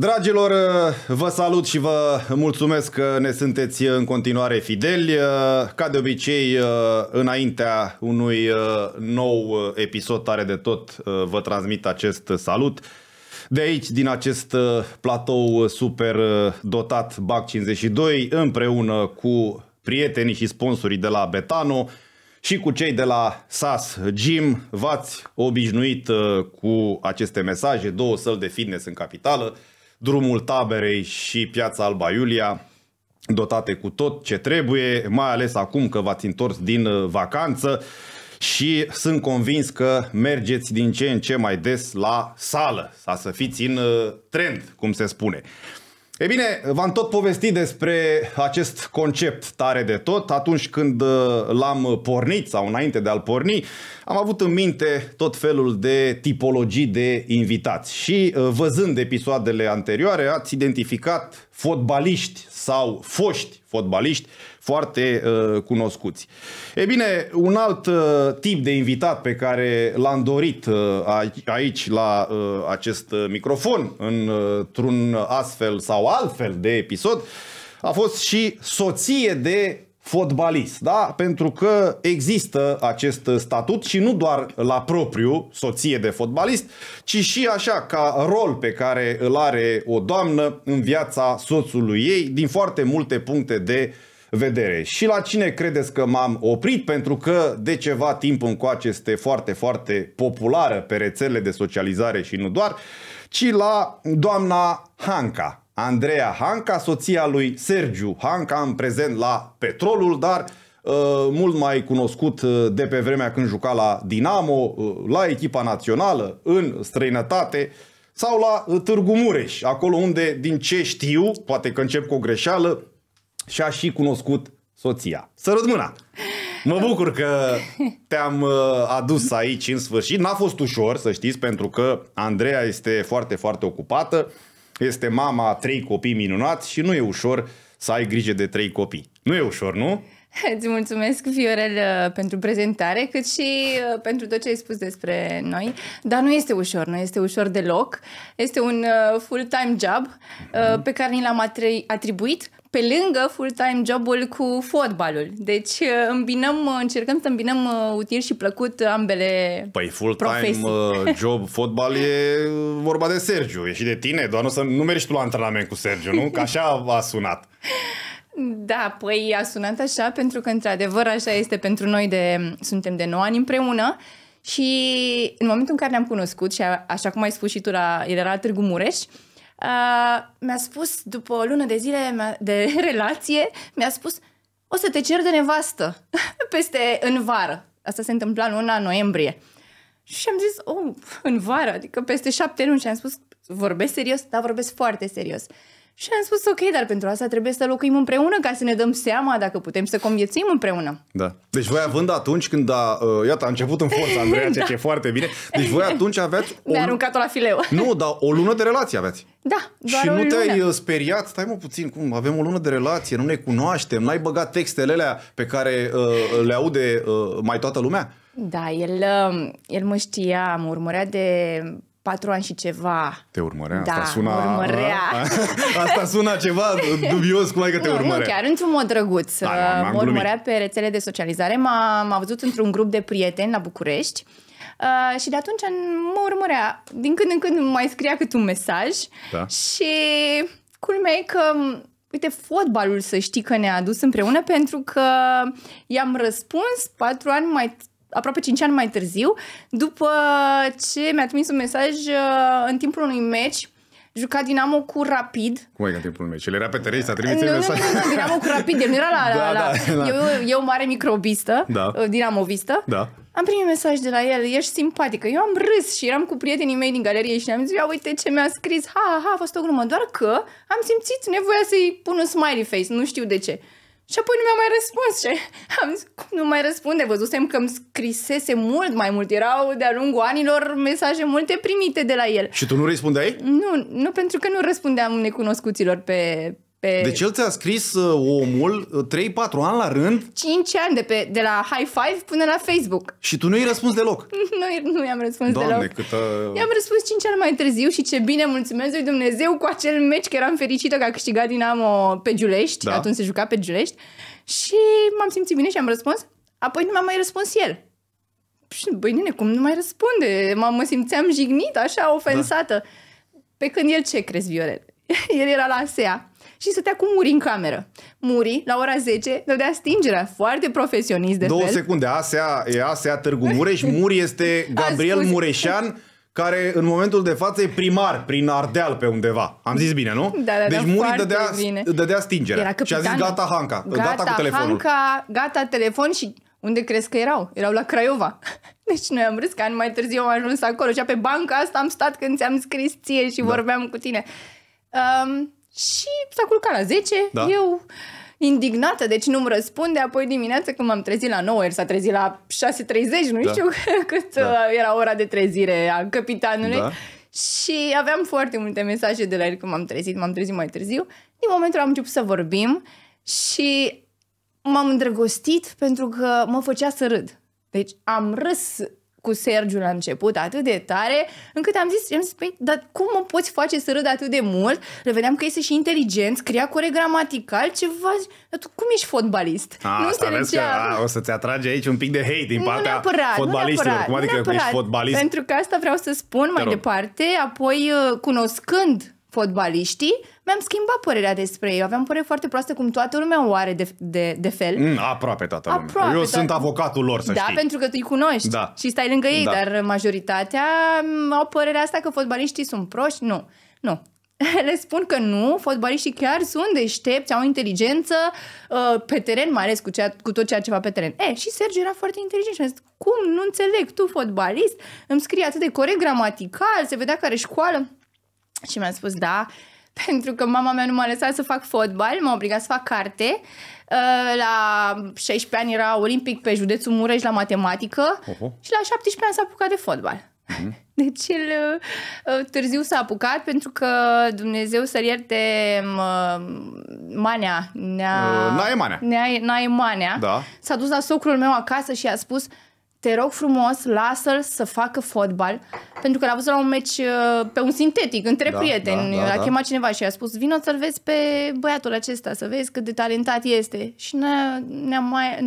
Dragilor, uh, vă salut și vă mulțumesc că ne sunteți uh, în continuare fideli. Uh, ca de obicei, înaintea unui nou episod tare de tot, vă transmit acest salut. De aici, din acest platou super dotat BAC52, împreună cu prietenii și sponsorii de la Betano și cu cei de la SAS Gym, v-ați obișnuit cu aceste mesaje, două săli de fitness în capitală, drumul taberei și piața Alba Iulia, dotate cu tot ce trebuie, mai ales acum că v-ați întors din uh, vacanță și sunt convins că mergeți din ce în ce mai des la sală, să fiți în uh, trend, cum se spune. E bine, v-am tot povestit despre acest concept tare de tot. Atunci când uh, l-am pornit sau înainte de a-l porni, am avut în minte tot felul de tipologii de invitați. Și uh, văzând episoadele anterioare, ați identificat fotbaliști sau foști fotbaliști foarte uh, cunoscuți. E bine, un alt uh, tip de invitat pe care l-am dorit uh, aici la uh, acest uh, microfon uh, într-un astfel sau altfel de episod a fost și soție de fotbalist, da? Pentru că există acest uh, statut și nu doar la propriu soție de fotbalist, ci și așa ca rol pe care îl are o doamnă în viața soțului ei din foarte multe puncte de uh, vedere. Și la cine credeți că m-am oprit? Pentru că de ceva timp încoace este foarte, foarte populară pe rețelele de socializare și nu doar, ci la doamna Hanca. Andreea Hanca, soția lui Sergiu Hanca, în prezent la Petrolul, dar uh, mult mai cunoscut uh, de pe vremea când juca la Dinamo, uh, la echipa națională, în străinătate sau la Târgu Mureș, acolo unde, din ce știu, poate că încep cu o greșeală, și a și cunoscut soția. Sărut mâna! Mă bucur că te-am uh, adus aici în sfârșit. N-a fost ușor, să știți, pentru că Andreea este foarte, foarte ocupată. Este mama a trei copii minunați și nu e ușor să ai grijă de trei copii. Nu e ușor, nu? Îți mulțumesc, Fiorel, uh, pentru prezentare, cât și uh, pentru tot ce ai spus despre noi. Dar nu este ușor, nu este ușor deloc. Este un uh, full-time job mhm. pe care ni l-am atribuit pe lângă full-time jobul cu fotbalul. Deci îmbinăm, încercăm să îmbinăm util și plăcut ambele Păi full-time profesii. job fotbal e vorba de Sergiu, e și de tine, doar nu, să, nu mergi tu la antrenament cu Sergiu, nu? Că așa a sunat. Da, păi a sunat așa pentru că, într-adevăr, așa este pentru noi, de, suntem de 9 ani împreună și în momentul în care ne-am cunoscut și a, așa cum ai spus și tu, la, el era la Târgu Mureș, Uh, mi-a spus, după o lună de zile de relație, mi-a spus, o să te cer de nevastă peste în vară. Asta se întâmpla în luna noiembrie. Și am zis, oh, în vară, adică peste șapte luni. Și am spus, vorbesc serios? dar vorbesc foarte serios. Uh, și am spus, ok, dar pentru asta trebuie să locuim împreună ca să ne dăm seama dacă putem să conviețuim împreună. Da. Deci voi având atunci când a, uh, iată, a început în forță, Andreea, da. ce e foarte bine, deci voi atunci aveți. O... Mi-a aruncat-o la fileu. Nu, dar o lună de relație aveți. Da, doar Și o nu lună. te-ai uh, speriat, stai mă puțin, cum avem o lună de relație, nu ne cunoaștem, n-ai băgat textele alea pe care uh, le aude uh, mai toată lumea? Da, el, um, el mă știa, mă urmărea de patru ani și ceva. Te urmărea? Da, asta suna... urmărea. asta suna ceva dubios, cum ai că te nu, urmărea? Nu, chiar într-un mod drăguț. Da, mă glumit. urmărea pe rețele de socializare. m am văzut într-un grup de prieteni la București Uh, și de atunci mă urmărea. Din când în când mai scria câte un mesaj da. și culmea e că uite, fotbalul să știi că ne-a adus împreună pentru că i-am răspuns patru ani mai aproape 5 ani mai târziu, după ce mi-a trimis un mesaj uh, în timpul unui meci juca Dinamo cu Rapid. Cum ai în timpul meci? El era pe teren, s-a trimis nu, nu, Nu, Dinamo cu Rapid, el nu era la... Da, la, da, la. Da, da. Eu, eu mare microbistă, da. Uh, dinamovistă. Da. Am primit mesaj de la el, ești simpatică. Eu am râs și eram cu prietenii mei din galerie și am zis, ia uite ce mi-a scris, ha, ha, ha, a fost o glumă. Doar că am simțit nevoia să-i pun un smiley face, nu știu de ce. Și apoi nu mi-a mai răspuns și am zis, cum nu mai răspunde? Văzusem că îmi scrisese mult mai mult. Erau de-a lungul anilor mesaje multe primite de la el. Și tu nu răspundeai? Nu, nu pentru că nu răspundeam necunoscuților pe, pe... Deci el ți-a scris uh, omul 3-4 uh, ani la rând? 5 ani, de, pe, de la High Five până la Facebook. Și tu nu-i ai răspuns deloc? nu, nu i-am răspuns Doamne, deloc. Câtă... I-am răspuns 5 ani mai târziu și ce bine, mulțumesc lui Dumnezeu cu acel meci că eram fericită că a câștigat Dinamo pe Giulești, da. atunci se juca pe Giulești. Și m-am simțit bine și am răspuns. Apoi nu m a mai răspuns el. Și băi nene, cum nu mai răspunde? M-am, mă simțeam jignit, așa, ofensată. Da. Pe când el ce crezi, Viorel? el era la SEA și stătea cu Muri în cameră. Muri, la ora 10, dădea stingerea, foarte profesionist de Două fel. secunde, ASEA e ASEA Târgu Mureș, Muri este Gabriel Mureșan, care în momentul de față e primar prin Ardeal pe undeva. Am zis bine, nu? Da, da, deci da, Muri dădea, bine. dădea stingerea Era și a zis gata Hanca, gata, gata cu telefonul. Hanca, gata telefon și unde crezi că erau? Erau la Craiova. Deci noi am râs că ani mai târziu am ajuns acolo și pe banca asta am stat când ți-am scris ție și da. vorbeam cu tine. Um, și s-a culcat la 10, da. eu indignată, deci nu-mi răspunde. Apoi dimineața când m-am trezit la 9, el s-a trezit la 6.30, nu da. știu cât da. Uh, era ora de trezire a capitanului. Da. Și aveam foarte multe mesaje de la el când m-am trezit, m-am trezit mai târziu. Din momentul am început să vorbim și m-am îndrăgostit pentru că mă făcea să râd. Deci am râs cu Sergiu la început atât de tare, încât am zis, am zis, păi, dar cum mă poți face să râd atât de mult? Le vedeam că este și inteligent, scria corect gramatical, ceva, dar tu cum ești fotbalist? A, nu se Că, a, o să-ți atrage aici un pic de hate din partea neapărat, fotbalistilor. Neapărat, cum adică neapărat, ești fotbalist? Pentru că asta vreau să spun mai departe, apoi uh, cunoscând fotbaliștii, mi-am schimbat părerea despre ei. Aveam părere foarte proastă, cum toată lumea o are de, de, de fel. Mm, aproape toată lumea. Aproape, Eu toată... sunt avocatul lor, să da, știi. Da, pentru că tu îi cunoști da. și stai lângă ei, da. dar majoritatea mm, au părerea asta că fotbaliștii sunt proști. Nu, nu. Le spun că nu, fotbaliștii chiar sunt deștepți, au inteligență uh, pe teren, mai ales cu, cea, cu tot ceea ce va pe teren. E, și Sergiu era foarte inteligent și zis, cum, nu înțeleg, tu fotbalist, îmi scrie atât de corect gramatical, se vedea care școală. Și mi-a spus, da, uh, pentru că mama mea nu m-a lăsat să fac fotbal, m-a obligat să fac carte. Uh, la 16 ani era olimpic pe județul Mureș la matematică Oho. și la 17 ani s-a apucat de fotbal. Mhm. Deci el uh, târziu s-a apucat pentru că Dumnezeu să-l ierte um, uh, manea. Nea, uh, nae manea. Nea, nae manea. Da. S-a dus la socrul meu acasă și a spus te rog frumos, lasă-l să facă fotbal, pentru că l-a văzut la un meci uh, pe un sintetic, între da, prieteni. Da, da, l-a da. chemat cineva și i-a spus, vino să-l vezi pe băiatul acesta, să vezi cât de talentat este. Și ne-a, mai,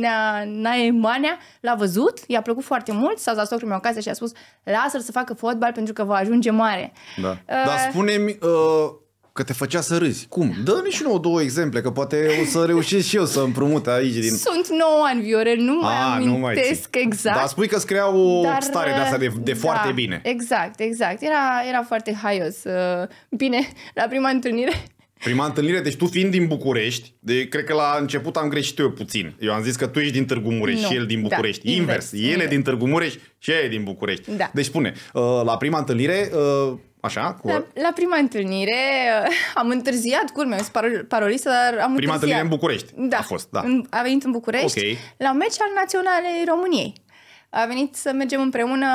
ne-a, ne l-a văzut, i-a plăcut foarte mult, s-a zis la meu acasă și a spus, lasă-l să facă fotbal pentru că va ajunge mare. Da. Uh, Dar spune-mi... Uh că te făcea să râzi. Cum? Dă-mi și nouă două exemple, că poate o să reușesc și eu să împrumut aici din... Sunt 9 ani, Viorel, nu mai A, amintesc nu mai exact. Dar spui că crea o dar, stare de asta de, de da, foarte bine. Exact, exact. Era, era foarte haios. Uh, bine, la prima întâlnire Prima întâlnire, deci tu fiind din București, de, cred că la început am greșit eu puțin. Eu am zis că tu ești din Târgu Mureș nu, și el din da, București. Da, invers, invers, el invers. e din Târgu Mureș și ea e din București. Da. Deci spune, uh, la prima întâlnire uh, Așa? Cu... La, la prima întâlnire am întârziat, culmea, am paro- parolistă, dar am prima întârziat. Prima întâlnire în București da. a fost, da. a venit în București okay. la un meci al Naționalei României. A venit să mergem împreună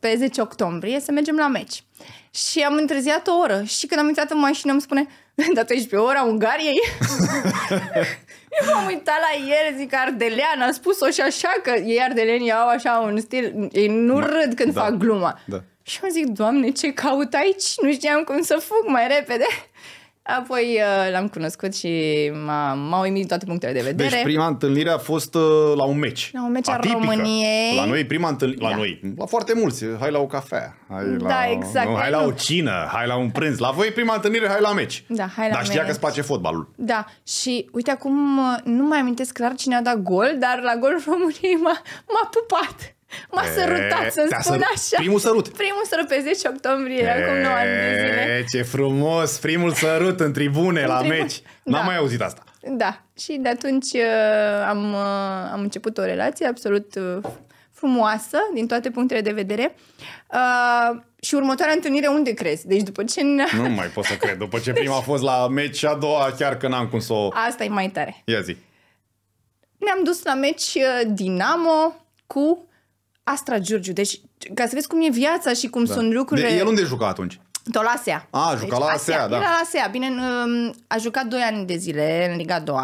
pe 10 octombrie, să mergem la meci. Și am întârziat o oră și când am intrat în mașină îmi spune dar tu ești pe ora Ungariei? Eu m-am uitat la el, zic Ardelean, a spus-o și așa că ei ardelenii au așa un stil, ei nu da, râd când da, fac gluma. Da. Și eu zic, Doamne, ce caut aici? Nu știam cum să fug mai repede. Apoi uh, l-am cunoscut și m-a, m-a uimit toate punctele de vedere. Deci prima întâlnire a fost uh, la un meci. La un meci al României. La noi prima întâlnire, da. la noi, la foarte mulți, hai la o cafea, hai da, la, exact, nu, hai la o cină, hai la un prânz. La voi prima întâlnire, hai la meci. Da, hai la Dar știa meci. că îți place fotbalul. Da, și uite acum uh, nu mai amintesc clar cine a dat gol, dar la gol României m-a, m-a pupat. M-a sărutat, să spun așa. Primul sărut. Primul sărut pe 10 octombrie, e, acum 9 ani de zile. Ce frumos, primul sărut în tribune, în la tribun... meci. Da. N-am da. mai auzit asta. Da, și de atunci uh, am, uh, am început o relație absolut uh, frumoasă, din toate punctele de vedere. Uh, și următoarea întâlnire unde crezi? Deci după ce... Nu mai pot să cred. După ce prima a fost la meci și a doua chiar că n-am cum să o... Asta e mai tare. Ia zi. Ne-am dus la meci Dinamo cu Astra Giurgiu. Deci, ca să vezi cum e viața și cum da. sunt lucrurile... De, el unde juca atunci? Tot la SEA. A, a jucat deci, la SEA, da. Era la SEA. Bine, um, a jucat 2 ani de zile în Liga 2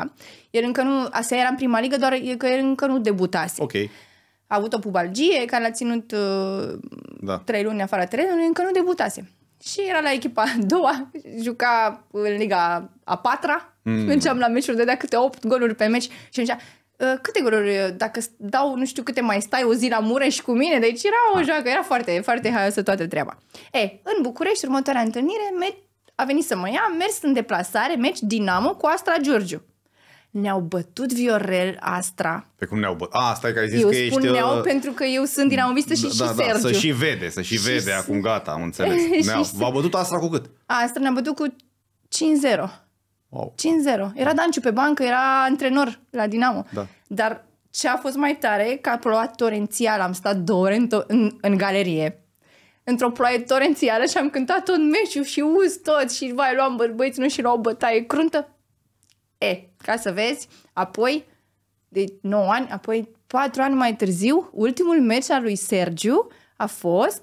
El încă nu... ASEA era în prima ligă, doar că el încă nu debutase. Ok. A avut o pubalgie care l-a ținut uh, da. 3 luni afară terenului, încă nu debutase. Și era la echipa a doua, juca în Liga a patra, mm. înceam la meciuri, dădea câte 8 goluri pe meci și zicea, Ă, câte goluri, ă, dacă dau nu știu câte mai stai o zi la Mureș cu mine, deci era o ah. joacă, era foarte, foarte haioasă toată treaba. E, în București, următoarea întâlnire, a venit să mă ia, mers în deplasare, meci Dinamo cu Astra Giurgiu. Ne-au bătut Viorel Astra. Pe cum ne-au bătut? Ah, stai că ai zis eu că spun ești... ne-au ă, pentru că eu sunt Amovistă și, da, și da, da Sergiu. Da, să și vede, să și, și vede acum, gata, am înțeles. Ne-au, v-a bătut Astra cu cât? Astra ne-a bătut cu 5-0. Wow. 5-0. Era da. Danciu pe bancă, era antrenor la Dinamo. Da. Dar ce a fost mai tare, că a plouat torențial, am stat două ore în, to- în, în galerie într-o ploaie torențială și am cântat tot meșiu și uz tot și vai, luam bărbăiți, nu și luau bătaie cruntă. E, ca să vezi, apoi, de 9 ani, apoi 4 ani mai târziu, ultimul meci al lui Sergiu a fost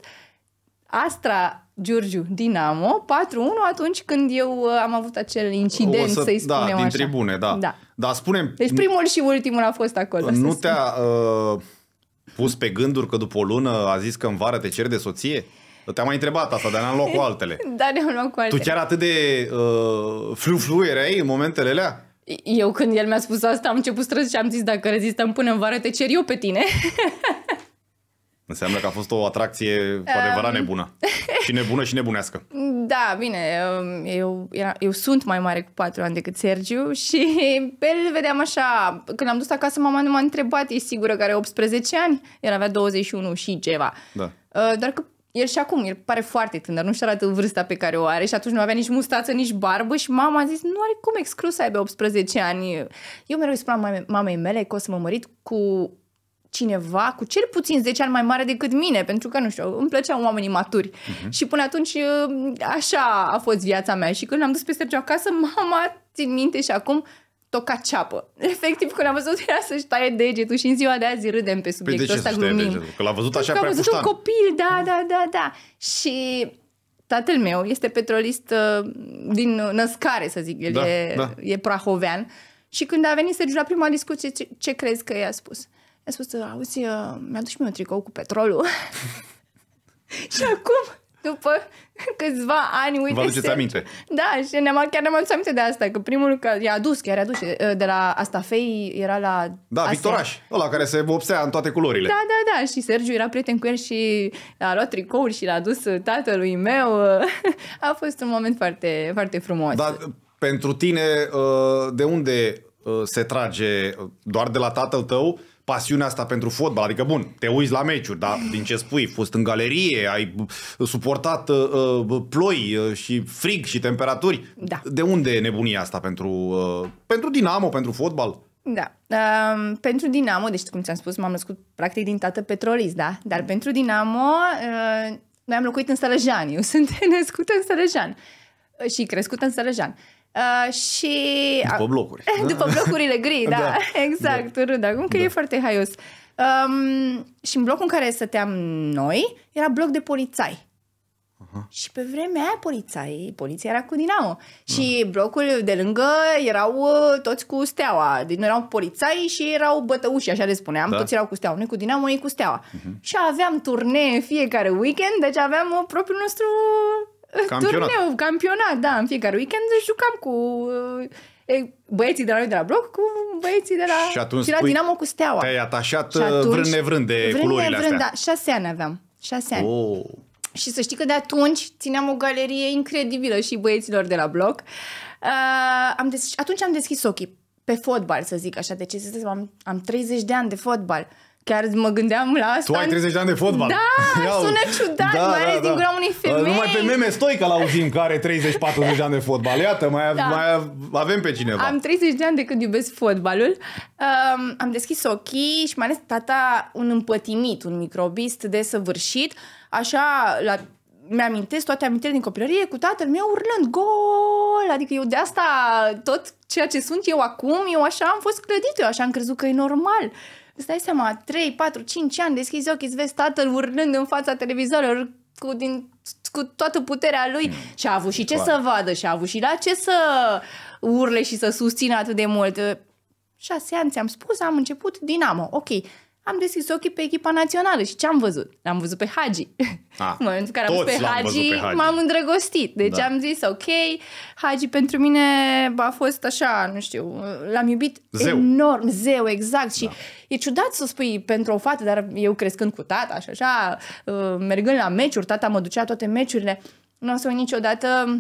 Astra Giurgiu Dinamo 4-1 atunci când eu uh, am avut acel incident, o să, să-i da, spunem da, din așa. tribune, da. da. da spunem... Deci primul și ultimul a fost acolo. Nu te-a uh, pus pe gânduri că după o lună a zis că în vară te cer de soție? Te-am mai întrebat asta, dar ne-am luat cu altele. da, ne-am luat cu altele. Tu chiar atât de uh, flu-flu erai în momentele alea? Eu când el mi-a spus asta am început să și am zis dacă rezistăm până în vară te cer eu pe tine. Înseamnă că a fost o atracție cu ehm. adevărat nebună. și nebună și nebunească. Da, bine, ehm, eu, era, eu sunt mai mare cu patru ani decât Sergiu și pe el vedeam așa. Când am dus acasă, mama nu m-a întrebat, e sigură că are 18 ani? El avea 21 și ceva. Da. Ehm, Doar că el și acum, el pare foarte tânăr, nu-și arată vârsta pe care o are și atunci nu avea nici mustață, nici barbă și mama a zis, nu are cum exclus să aibă 18 ani. Eu mereu îi spuneam mamei mele că o să mă mărit cu cineva cu cel puțin 10 ani mai mare decât mine, pentru că, nu știu, îmi plăceau oamenii maturi. Uh-huh. Și până atunci ă, așa a fost viața mea. Și când am dus pe Sergiu acasă, mama, țin minte și acum, toca ceapă. Efectiv, când am văzut era să-și taie degetul și în ziua de azi râdem pe păi subiectul păi ăsta, glumim. Degetul? Că l-a văzut așa că prea am văzut un copil, da, mhm. da, da, da. Și tatăl meu este petrolist ă, din născare, să zic, el da, e, da. e prahovean. Și când a venit Sergiu la prima discuție, ce, ce crezi că i-a spus? Uh, a spus, auzi, uh, mi-aduci și mie un tricou cu petrolul. și acum, după câțiva ani, uite Vă aduceți aminte? Da, și ne-am, chiar ne-am adus aminte de asta, că primul lucru, i-a adus, chiar i-a adus uh, de la asta fei, era la... Da, Astea. Victoraș, ăla care se vopsea în toate culorile. Da, da, da, și Sergiu era prieten cu el și a luat tricouri și l-a dus tatălui meu. a fost un moment foarte, foarte frumos. Dar uh, pentru tine, de unde se trage? Doar de la tatăl tău? pasiunea asta pentru fotbal. Adică, bun, te uiți la meciuri, dar din ce spui, fost în galerie, ai suportat uh, uh ploi uh, și frig și temperaturi. Da. De unde e nebunia asta pentru, uh, pentru Dinamo, pentru fotbal? Da. Uh, pentru Dinamo, deci cum ți-am spus, m-am născut practic din tată petrolist, da? Dar pentru Dinamo, uh, noi am locuit în Sărăjan. Eu sunt născut în Sărăjan și crescut în Sărăjan. Uh, și după uh, blocuri. după blocurile gri, da, da. exact, da. râd acum că da. e foarte haios. Um, și în blocul în care stăteam noi, era bloc de polițai. Și pe vremea aia poliția, poliția era cu Dinamo. uh Și mm. blocul de lângă erau uh, toți cu steaua. Deci noi erau polițai și erau bătăuși, așa le spuneam. Da. Toți erau cu steaua. Noi cu Dinamo, ei cu steaua. Uh-huh. Și aveam turnee fiecare weekend, deci aveam uh, propriul nostru Campionat. Turneu, campionat, da, în fiecare weekend jucam cu eh, băieții de la noi de la bloc cu băieții de la, și atunci și la Dinamo cu Steaua. Te-ai atașat uh, atunci, vrând nevrând de vrând culorile nevrând, astea. Da, șase ani aveam. Șase ani. Oh. Și să știi că de atunci țineam o galerie incredibilă și băieților de la bloc. Uh, am des- atunci am deschis ochii pe fotbal, să zic așa. Deci am, am 30 de ani de fotbal. Uh, Chiar mă gândeam la asta. Tu ai 30 de ani de fotbal. Da, Ia sună ciudat, da, mai ales da, da. din da. gura unei ă, femei. Numai pe meme că l-auzim care are 30-40 de ani de fotbal. Iată, mai, da. mai avem pe cineva. Am 30 de ani de când iubesc fotbalul. Um, am deschis ochii și mai ales tata un împătimit, un microbist de săvârșit. Așa, la mi-amintesc toate amintirile din copilărie cu tatăl meu urlând gol, adică eu de asta tot ceea ce sunt eu acum, eu așa am fost clădit, eu așa am crezut că e normal. Îți dai seama, 3, 4, 5 ani deschizi ochii, îți vezi tatăl urlând în fața televizorului cu, din, cu toată puterea lui mm. și a avut și ce Clar. să vadă și a avut și la ce să urle și să susțină atât de mult. 6 ani, ți-am spus, am început Dinamo. Ok, am deschis ochii pe echipa națională și ce am văzut? L-am văzut pe Hagi. Ah, în momentul în care am văzut pe Hagi, m-am îndrăgostit. Deci da. am zis, ok, Hagi pentru mine a fost așa, nu știu, l-am iubit zeu. enorm, zeu, exact. Și da. e ciudat să spui pentru o fată, dar eu crescând cu tata și așa, uh, mergând la meciuri, tata mă ducea toate meciurile, nu o să uit niciodată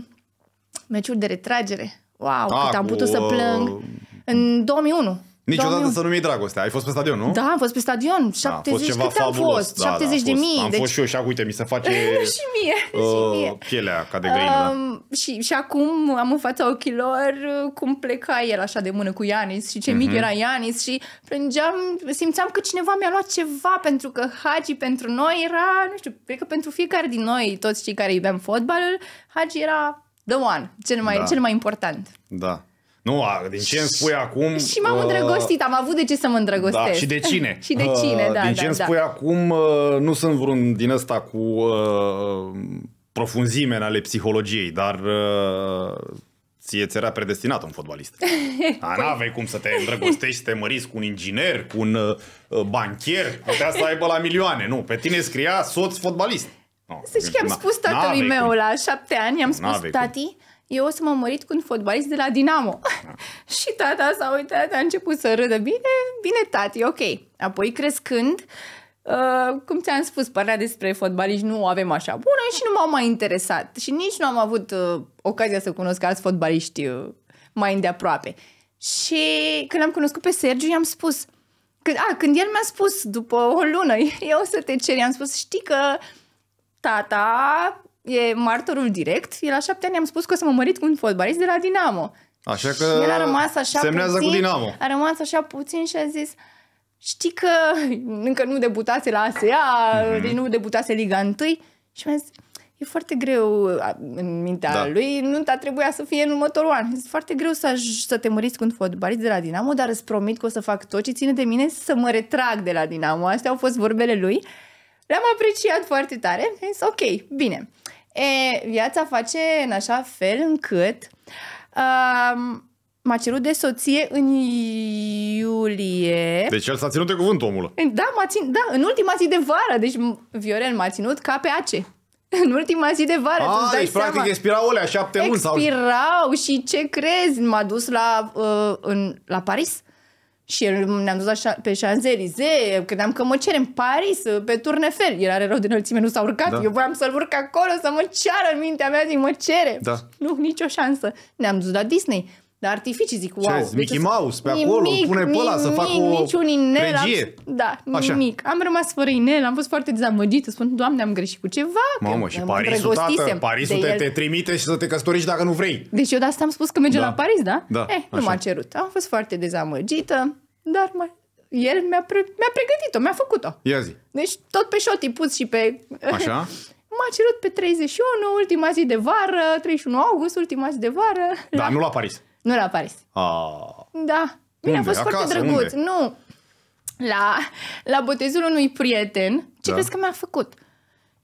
meciuri de retragere. Wow, da, cât am putut cu, să plâng. În 2001 Niciodată Doamne... să nu mi dragoste. Ai fost pe stadion, nu? Da, am fost pe stadion. 70 da, a fost ceva fabulos. am fost? Da, 70 da, fost, de mii. Am deci... fost și eu și acum, uite, mi se face și mie, uh, și mie. pielea ca de găină. Da. Um, da. și, și acum am în fața ochilor uh, cum pleca el așa de mână cu Ianis și ce mm-hmm. mic mhm. era Ianis și plângeam, simțeam că cineva mi-a luat ceva pentru că Hagi pentru noi era, nu știu, cred că pentru fiecare din noi, toți cei care iubeam fotbalul, Hagi era the one, cel mai, da. cel mai important. Da. Nu, din ce îmi spui acum... Și m-am uh, am avut de ce să mă îndrăgostesc. Da, și de cine. și de cine, uh, da, Din da, ce îmi da. spui acum, uh, nu sunt vreun din ăsta cu uh, profunzime ale psihologiei, dar... Uh, ție ți era predestinat un fotbalist. A, da, păi- n-avei cum să te îndrăgostești, să te măriți cu un inginer, cu un uh, uh banchier, putea să aibă la milioane. Nu, pe tine scria soț fotbalist. No, să știi că am spus tatălui meu cum. la șapte ani, am spus, tati, cum eu o să mă mărit cu un fotbalist de la Dinamo. și tata s-a uitat, a început să râdă, bine, bine tati, ok. Apoi crescând, Uh, cum ți-am spus, părerea despre fotbaliști nu o avem așa bună și nu m-au mai interesat și nici nu am avut uh, ocazia să cunosc alți fotbaliști uh, mai îndeaproape. Și când am cunoscut pe Sergiu, i-am spus, că, a, când el mi-a spus după o lună, eu o să te cer, i-am spus, știi că tata e martorul direct, el la șapte ani am spus că o să mă mărit cu un fotbalist de la Dinamo. Așa că și el a rămas așa semnează puțin, cu Dinamo. A rămas așa puțin și a zis, știi că încă nu debutase la ASEA, mm-hmm. Deci nu debutase Liga 1 și mi-a zis, e foarte greu în mintea da. lui, nu a trebuia să fie în următorul an. E foarte greu să, să te măriți cu un fotbalist de la Dinamo, dar îți promit că o să fac tot ce ține de mine să mă retrag de la Dinamo. Astea au fost vorbele lui. Le-am apreciat foarte tare. Am zis, ok, bine. E, viața face în așa fel încât uh, m-a cerut de soție în iulie. Deci el s-a ținut de cuvânt omul. Da, m-a țin, da, în ultima zi de vară. Deci Viorel m-a ținut ca pe ace. În ultima zi de vară, A, ah, deci dai practic expirau alea șapte luni sau... Expirau și ce crezi? M-a dus la, uh, în, la Paris și ne-am dus așa pe Champs-Élysées, credeam că mă cere în Paris, pe Turnefel. El are rău de înălțime, nu s-a urcat. Da. Eu voiam să-l urc acolo, să mă ceară în mintea mea, zic, mă cere. Da. Nu, nicio șansă. Ne-am dus la Disney. Dar artificii zic, wow. Ce Mickey deci, Mouse pe nimic, acolo, pune pe ăla să facă o niciun inel, regie. Am, da, așa. nimic. Am rămas fără inel, am fost foarte dezamăgită. Spun, doamne, am greșit cu ceva. Mamă, și Parisul, tată, Parisul te, te trimite și să te căsătorești dacă nu vrei. Deci eu de asta am spus că merge da. la Paris, da? Da. Eh, așa. nu m-a cerut. Am fost foarte dezamăgită. Dar mai, el mi-a, pre- mi-a pregătit-o, mi-a făcut-o. Ia zi. Deci tot pe șoti și pe... Așa? M-a cerut pe 31, ultima zi de vară, 31 august, ultima zi de vară. Dar la... Da. nu la Paris. Nu la Paris. A... Da. mi a fost Acasă, foarte drăguț. Unde? Nu. La, la botezul unui prieten, ce da. crezi că mi-a făcut?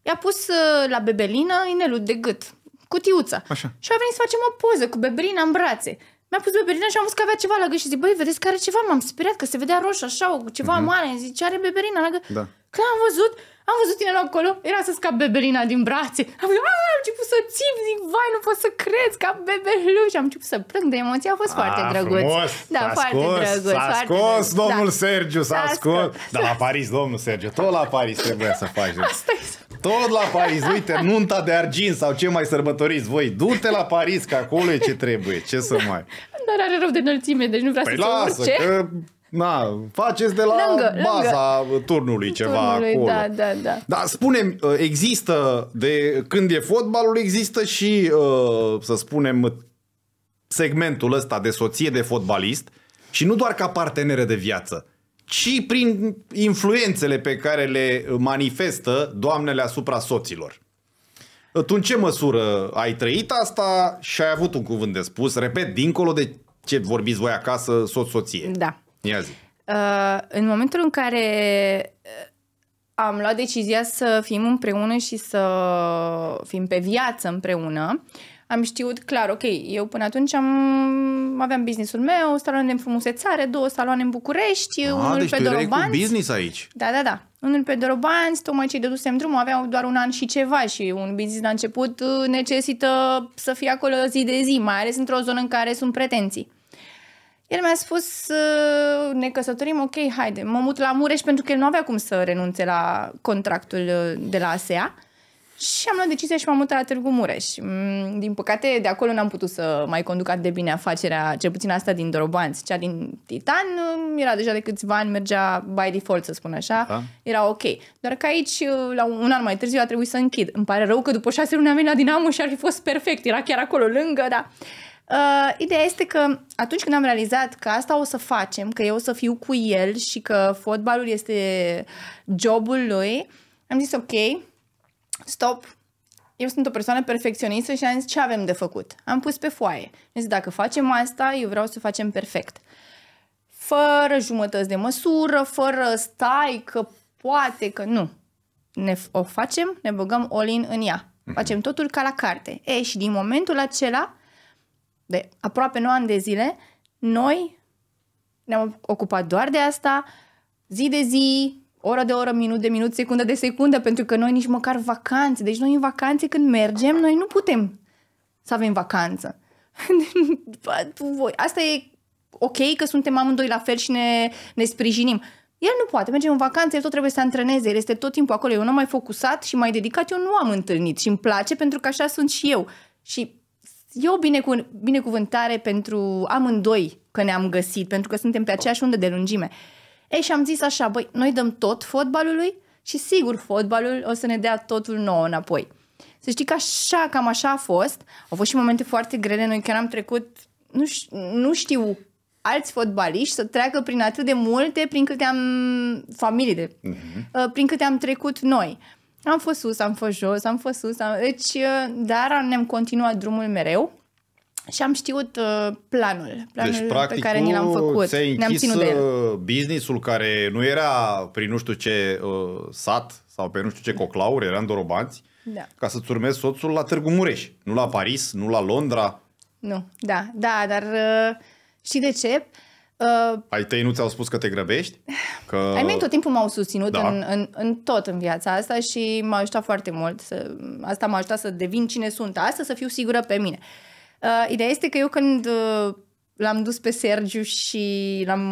I-a pus uh, la bebelină inelul de gât, cutiuța. Așa. Și a venit să facem o poză cu bebelina în brațe. Mi-a pus beberina și am văzut că avea ceva la gât și zic, băi, vedeți că are ceva, m-am speriat că se vedea roșu așa, o, ceva uh-huh. mare, zic, ce are beberina la gât? Da. Când am văzut, am văzut la acolo, era să scap beberina din brațe. Am zis, am început să țip, zic, vai, nu pot să crezi că am bebeluș. Am început să plâng de emoție, a fost a, foarte drăguț. Frumos, da, s-a foarte scos, drăguț. S-a foarte scos, drăguț. domnul da. Sergiu, s-a, s-a scos. scos. Dar la Paris, domnul Sergiu, tot la Paris trebuie să faci. Asta e tot la Paris, uite, nunta de argint sau ce mai sărbătoriți voi. Du-te la Paris, că acolo e ce trebuie, ce să mai... Dar are rău de înălțime, deci nu vrea păi să lasă, urce. Că... Na, faceți de la lângă, baza lângă. turnului ceva turnului, acolo. Da, da, da. Dar spunem, ă, există de când e fotbalul, există și, ă, să spunem, segmentul ăsta de soție de fotbalist și nu doar ca parteneră de viață ci prin influențele pe care le manifestă doamnele asupra soților. Tu în ce măsură ai trăit asta și ai avut un cuvânt de spus? Repet, dincolo de ce vorbiți voi acasă, soț-soție. Da. Ia zi. Uh, în momentul în care uh, am luat decizia să fim împreună și să fim pe viață împreună, uh, am știut clar, ok, eu până atunci am, aveam businessul meu, saloane în frumusețare, două saloane în București, A, ah, unul deci pe Dorobanți. cu business aici. Da, da, da. Unul pe Dorobanți, tocmai cei dedusem drumul, aveau doar un an și ceva și un business la început uh, necesită să fie acolo zi de zi, mai ales într-o zonă în care sunt pretenții. El mi-a spus, uh, ne căsătorim, ok, haide, mă mut la Mureș pentru că el nu avea cum să renunțe la contractul uh, de la ASEA. Și am luat decizia și m-am mutat la Târgu Mureș. Mm, din păcate, de acolo n-am putut să mai conduc atât de bine afacerea, cel puțin asta din Dorobanți. Cea din Titan mm, era deja de câțiva ani, mergea by default, să spun așa. Da. Era ok. Doar că aici, uh, la un an mai târziu, a trebuit să închid. Îmi pare rău că după șase luni am venit la Dinamo și ar fi fost perfect. Era chiar acolo lângă, dar... Uh, ideea este că atunci când am realizat că asta o să facem, că eu o să fiu cu el și că fotbalul este jobul lui, am zis ok, stop, eu sunt o persoană perfecționistă și am zis ce avem de făcut. Am pus pe foaie. Am zis dacă facem asta, eu vreau să facem perfect. Fără jumătăți de măsură, fără stai că poate, că nu. Ne o facem, ne băgăm all-in în ea. Mhm. Facem totul ca la carte. E, și din momentul acela, de aproape 9 ani de zile, noi ne-am ocupat doar de asta, zi de zi, oră de oră, minut de minut, secundă de secundă, pentru că noi nici măcar vacanțe, deci noi în vacanțe când mergem, noi nu putem să avem vacanță. Asta e ok că suntem amândoi la fel și ne, ne sprijinim. El nu poate, merge în vacanță, el tot trebuie să antreneze, el este tot timpul acolo, eu nu am mai focusat și mai dedicat, eu nu am întâlnit și îmi place pentru că așa sunt și eu. Și eu o binecu- binecuvântare pentru amândoi că ne-am găsit, pentru că suntem pe aceeași undă de lungime. Ei, și am zis așa, băi, noi dăm tot fotbalului și sigur fotbalul o să ne dea totul nou înapoi. Să știi că așa, cam așa a fost. Au fost și momente foarte grele, noi chiar am trecut, nu, știu, nu știu alți fotbaliști să treacă prin atât de multe prin câte am de, mhm. uh-huh. prin câte am trecut noi. Am fost sus, am fost jos, am fost sus, am... deci, uh, dar ne-am continuat drumul mereu și am știut uh, planul, planul deci, practic, pe care ni l-am făcut. Ne-am ținut de el. Uh, businessul care nu era prin nu știu ce uh, sat sau pe nu știu ce coclauri, era în Dorobanți, da. ca să-ți urmezi soțul la Târgu Mureș, nu la Paris, nu la Londra. Nu, da, da, dar uh, și de ce? Uh, Ai tăi nu ți-au spus că te grăbești? Că... Ai mei tot timpul m-au susținut da. în, în, în tot în viața asta și m-a ajutat foarte mult. Să, asta m-a ajutat să devin cine sunt astăzi, să fiu sigură pe mine. Uh, Uh, ideea este că eu când uh, l-am dus pe Sergiu și l-am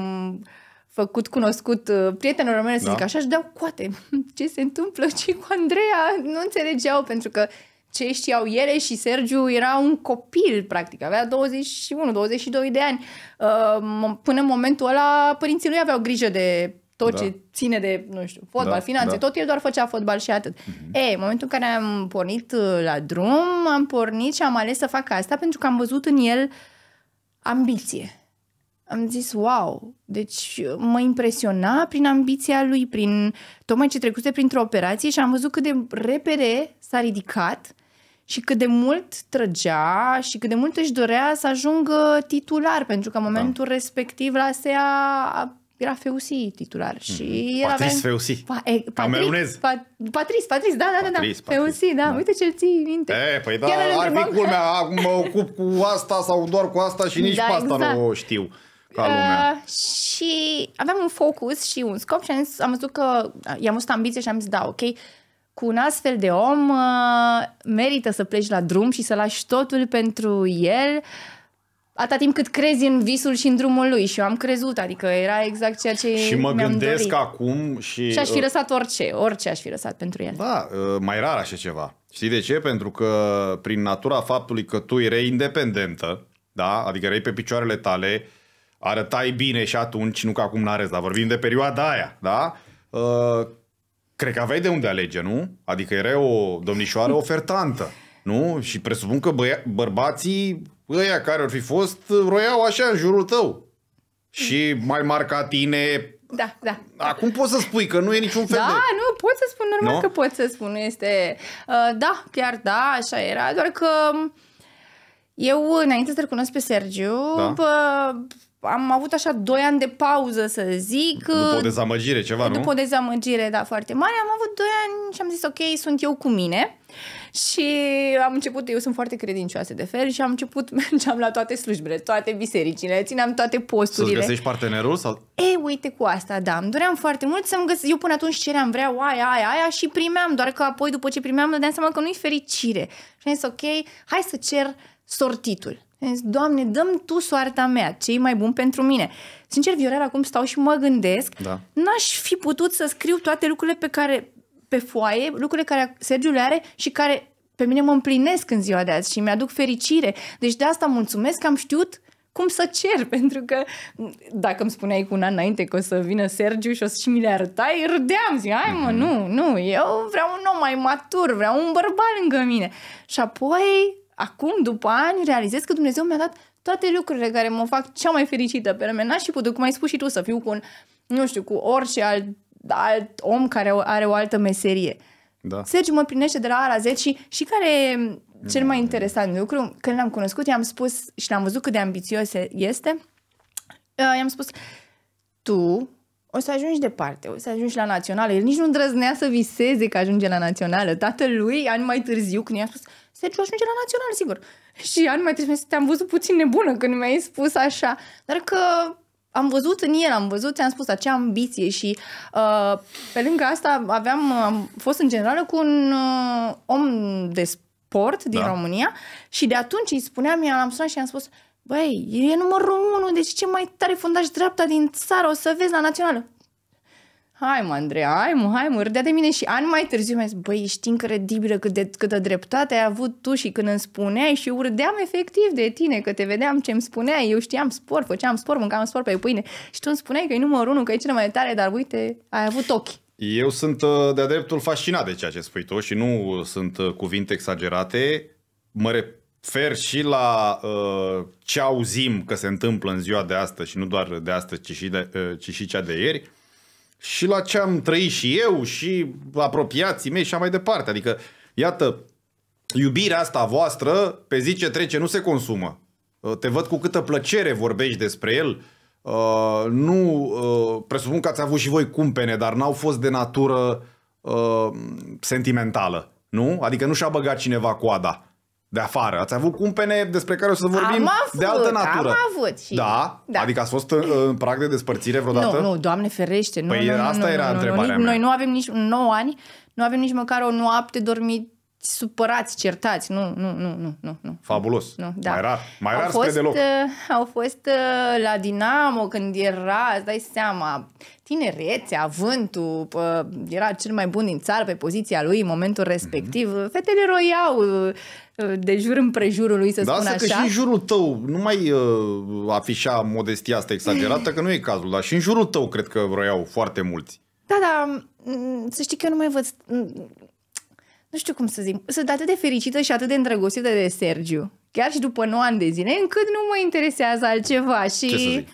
făcut cunoscut uh, prietenul mele, să da. zic așa, își dau coate. Ce se întâmplă? ce cu Andreea? Nu înțelegeau, pentru că ce știau ele și Sergiu era un copil, practic, avea 21-22 de ani. Uh, până în momentul ăla, părinții lui aveau grijă de tot da. ce ține de, nu știu, fotbal, da, finanțe, da. tot el doar făcea fotbal și atât. Mm-hmm. E, în momentul în care am pornit uh, la drum, am pornit și am ales să fac asta pentru că am văzut în el ambiție. Am zis, wow, deci uh, mă impresiona prin ambiția lui, prin tocmai ce trecuse printr-o operație și am văzut cât de repede s-a ridicat și cât de mult trăgea și cât de mult își dorea să ajungă titular, pentru că în da. momentul da. respectiv la SEA era Feusi titular mm-hmm. și mhm. el Patrice avea... Feusi. Pa, e, Patric, Pa, Patrice, Patrice, da, da, da, da. Feusi, da, da. uite ce ții minte. E, eh, păi da, ar fi culmea, mă ocup cu asta sau doar cu asta și nici da, pe asta exact. nu o știu ca lumea. Uh, și aveam un focus și un scop și am, zis, am văzut că uh, i-am văzut ambiție și am zis, da, ok, cu un astfel de om uh, merită să pleci la drum și să lași totul pentru el. Uh, atâta timp cât crezi în visul și în drumul lui și eu am crezut, adică era exact ceea ce Și mă gândesc dorit. acum și... Și aș fi uh, lăsat orice, orice aș fi lăsat pentru el. Da, uh, mai rar așa ceva. Știi de ce? Pentru că prin natura faptului că tu erai independentă, da? adică erai pe picioarele tale, arătai bine și atunci, nu că acum n dar vorbim de perioada aia, da? Uh, cred că aveai de unde alege, nu? Adică erai o domnișoară ofertantă, nu? Și presupun că băia- bărbații ăia păi care ar fi fost, roiau așa în jurul tău. Și mai marca tine, da, da. Acum poți să spui că nu e niciun fel da, de... Da, nu, pot să spun, normal no? că pot să spun, nu este... Uh, da, chiar da, așa era, doar că um, eu, înainte să-l cunosc pe Sergiu, da. bă, am avut așa doi ani de pauză, să zic. După o uh, dezamăgire, ceva, după nu? După o dezamăgire, da, foarte mare. Am avut doi ani și am zis, ok, sunt eu cu mine. Și am început, eu sunt foarte credincioasă de fel și am început, mergeam la toate slujbele, toate bisericile, țineam toate posturile. Să-ți găsești partenerul? Sau? E, uite cu asta, da. Îmi doream foarte mult să-mi găsesc, eu până atunci ceream, vreau aia, aia, aia și primeam, doar că apoi după ce primeam, dădeam seama că nu-i fericire. Și am zis, ok, hai să cer sortitul. Zis, Doamne, dăm Tu soarta mea, ce e mai bun pentru mine. Sincer, Viorel, acum stau și mă gândesc, da. n-aș fi putut să scriu toate lucrurile pe care pe foaie lucrurile care Sergiu le are și care pe mine mă împlinesc în ziua de azi și mi-aduc fericire. Deci de asta mulțumesc că am știut cum să cer, pentru că dacă îmi spuneai cu un an înainte că o să vină Sergiu și o să și mi le arătai, râdeam, zic, hai mă, mhm. nu, nu, eu vreau un om mai matur, vreau un bărbat lângă mine. Și apoi, acum, după ani, realizez că Dumnezeu mi-a dat toate lucrurile care mă fac cea mai fericită pe lumea și putut, cum ai spus și tu, să fiu cu un, nu știu, cu orice alt alt om care are o altă meserie. Da. Sergiu mă primește de la A 10 și, și care e cel mai da. interesant lucru, când l-am cunoscut, i-am spus și l-am văzut cât de ambițios este, ă, i-am spus, tu o să ajungi departe, o să ajungi la națională. El nici nu îndrăznea să viseze că ajunge la națională. Tatălui, ani mai târziu, când i-a spus, Sergiu ajunge la națională, sigur. Și ani mai târziu, te-am văzut puțin nebună când mi-ai spus așa, dar că am văzut în el, am văzut, ți-am spus, acea ambiție și uh, pe lângă asta aveam, am fost în general cu un uh, om de sport din da. România și de atunci îi spuneam, i-am sunat și i-am spus, băi, e numărul unu, deci ce mai tare fundaj dreapta din țară, o să vezi la națională hai mă, Andreea, hai mă, hai mă, râdea de mine și ani mai târziu mi-a zis, băi, ești incredibilă cât de, câtă dreptate ai avut tu și când îmi spuneai și urdeam efectiv de tine, că te vedeam ce îmi spuneai, eu știam sport, făceam sport, mâncam sport pe pâine și tu îmi spuneai că e numărul unu, că e cel mai tare, dar uite, ai avut ochi. Eu sunt uh, de-a dreptul fascinat de ceea ce spui tu și nu sunt uh, cuvinte exagerate. Mă refer și la uh, ce auzim că se întâmplă în ziua de astăzi și nu doar de astăzi, ci și, de, uh, ci și cea de ieri și la ce am trăit și eu și apropiații mei și așa mai departe. Adică, iată, iubirea asta voastră pe zi ce trece nu se consumă. Uh, te văd cu câtă plăcere vorbești despre el. Uh, nu uh, presupun că ați avut și voi cumpene, dar n-au fost de natură sentimentală. Nu? Adică nu și-a băgat cineva coada de afară. Ați avut cumpene despre care o să vorbim am avut, de altă natură. Am avut și... Da? da? Adică ați fost în, uh, în prag de despărțire vreodată? Nu, nu, doamne ferește. Nu, păi nu, nu, asta nu, era nu, întrebarea nu, mea. Noi nu avem nici 9 ani, nu avem nici măcar o noapte dormit supărați, certați. Nu, nu, nu, nu, nu. nu. Fabulos. Nu, da. Mai rar, mai au fost, spre deloc. Uh, au fost uh, la Dinamo când era, îți dai seama, tinerețea, vântul, uh, era cel mai bun din țară pe poziția lui în momentul mhm. respectiv. Mm-hmm. Fetele roiau uh, uh, de jur împrejurul lui, să da, spun să așa. Da, că și în jurul tău nu mai uh, afișa modestia asta exagerată, că nu e cazul, dar și în jurul tău cred că roiau foarte mulți. Da, da, mm, să știi că eu nu mai văd mm, nu știu cum să zic, sunt atât de fericită și atât de îndrăgostită de Sergiu. Chiar și după 9 ani de zile, încât nu mă interesează altceva și... Ce să zic?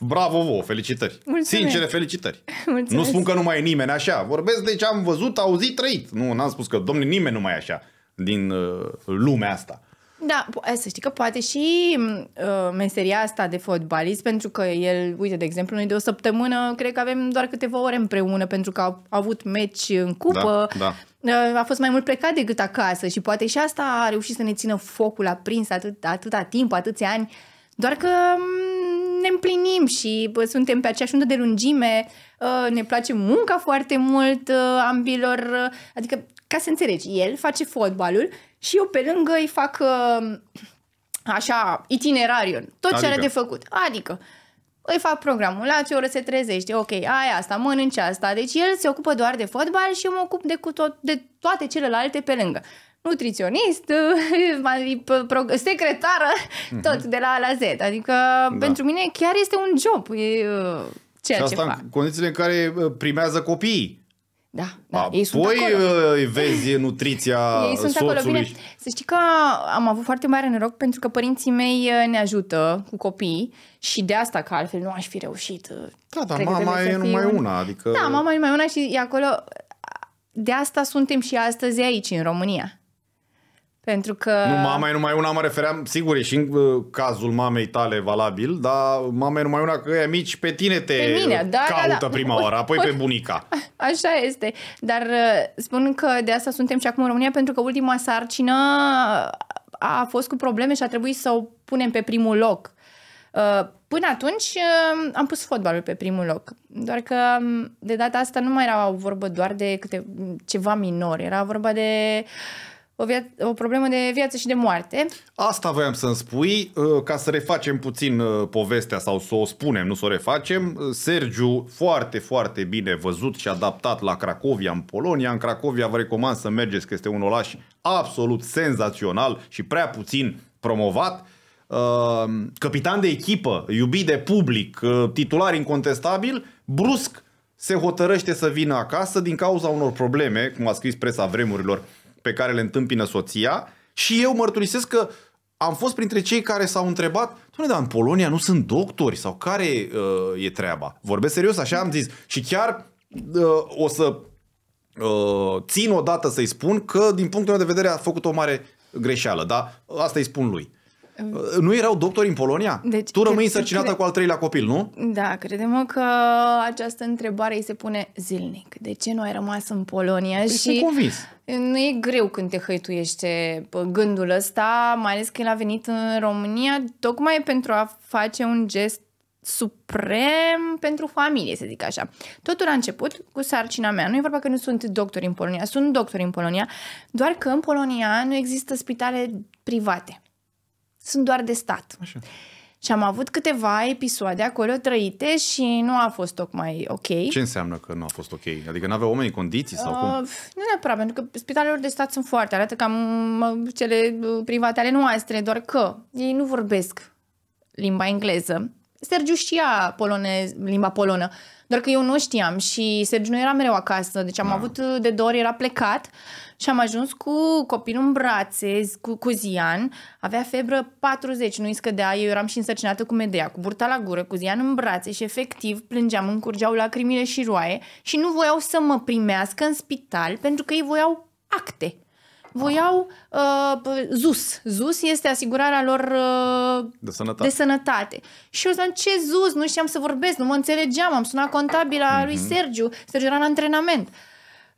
Bravo vouă, felicitări. Mulțumesc. Sincere felicitări. Mulțumesc. Nu spun că nu mai e nimeni așa. Vorbesc de deci ce am văzut, auzit, trăit. Nu, n-am spus că, domnule, nimeni nu mai e așa din uh, lumea asta. Da, să știi că poate și mm, uh, meseria asta de fotbalist, pentru că el, uite, de exemplu, noi de o săptămână cred că avem doar câteva ore împreună, pentru că a, a avut meci în cupă, da, da. Uh, a fost mai mult plecat decât acasă și poate și asta a reușit să ne țină focul aprins atât, atâta timp, atâția ani, doar că mm, ne împlinim și bă, suntem pe aceeași undă de lungime, uh, ne place munca foarte mult uh, ambilor, uh, adică ca să înțelegi, el face fotbalul și eu pe lângă îi fac uh, așa itinerariu, tot adică. ce are adică? de făcut. Adică îi fac programul, la ce oră se trezește, ok, aia asta, mănânce asta. Deci el se ocupă doar de fotbal și eu mă ocup de, cu tot, de toate celelalte pe lângă. Nutriționist, secretară, mhm. tot de la A la Z. Adică da. pentru mine chiar este un job. E, uh, ceea și asta ce fac. în condițiile în care uh, primează copiii. Da, da. Apoi ă, ei sunt acolo. Îi vezi nutriția ei sunt soțului. Acolo. Bine, să știi că am avut foarte mare noroc pentru că părinții mei ă, ne ajută cu copii și de asta că altfel nu aș fi reușit. Ă, da, dar mama e numai un... una. Adică... Da, mama e numai una și e acolo. De asta suntem și astăzi aici, în România. Pentru că... Nu, mama e numai una, mă refeream, sigur, e și în uh, cazul mamei tale valabil, dar mama e numai una că e mici, pe tine te pe mine, da, da caută da, da. prima oară, apoi pe bunica. Așa este, dar uh, spun că de asta suntem și acum în România, pentru că ultima sarcină a fost cu probleme și a trebuit să o punem pe primul loc. Uh, până atunci am pus fotbalul pe primul loc, doar că um, de data asta nu mai era vorba vorbă doar de câte, ceva minor, era vorba de uh, o, via- o problemă de viață și de moarte. Asta voiam să-mi spui, uh, ca să refacem puțin uh, povestea sau să o spunem, nu să o refacem. Uh, Sergiu, foarte, foarte bine văzut și adaptat la Cracovia, în Polonia. În Cracovia vă recomand să mergeți, că este un oraș absolut senzațional și prea puțin promovat. Capitan de echipă, iubit de public, titular incontestabil, brusc se hotărăște să vină acasă din cauza unor probleme, cum a scris presa vremurilor, pe care le întâmpină soția și eu mărturisesc că am fost printre cei care s-au întrebat, Doamne, dar în Polonia nu sunt doctori sau care uh, e treaba? Vorbesc serios, așa am zis. Și chiar uh, o să uh, țin dată să-i spun că din punctul meu de vedere a făcut o mare greșeală, dar asta îi spun lui. Nu erau doctori în Polonia? Deci, tu rămâi însărcinată cu al treilea copil, nu? Da, credem că această întrebare îi se pune zilnic. De ce nu ai rămas în Polonia? Păi și convins. Nu e greu când te hăituiește gândul ăsta, mai ales că el a venit în România tocmai pentru a face un gest suprem pentru familie, să zic așa. Totul a început cu sarcina mea. Nu e vorba că nu sunt doctori în Polonia, sunt doctori în Polonia, doar că în Polonia nu există spitale private sunt doar de stat. Așa. Și am avut câteva episoade acolo trăite și nu a fost tocmai ok. Ce înseamnă că nu a fost ok? Adică nu aveau oamenii condiții sau cum? Uh, nu neapărat, pentru că spitalele de stat sunt foarte, arată cam cele uh, private ale noastre, doar că ei nu vorbesc limba engleză. Sergiu știa polonez, limba polonă, doar că eu nu știam și Sergiu nu era mereu acasă, deci am da. avut uh, de două ori, era plecat și am ajuns cu copilul în brațe, cu, cu Zian, avea febră 40, nu-i scădea, eu eram și însărcinată cu Medea, cu burta la gură, cu Zian în brațe și efectiv plângeam, încurgeau lacrimile și roaie și nu voiau să mă primească în spital pentru că ei voiau acte. Voiau uh, ZUS. ZUS este asigurarea lor uh, de, sănătate. de sănătate. Și eu ziceam, ce ZUS? Nu știam să vorbesc, nu mă înțelegeam. Am sunat contabila mm-hmm. lui mhm. Sergiu. Sergiu era în antrenament. Uh,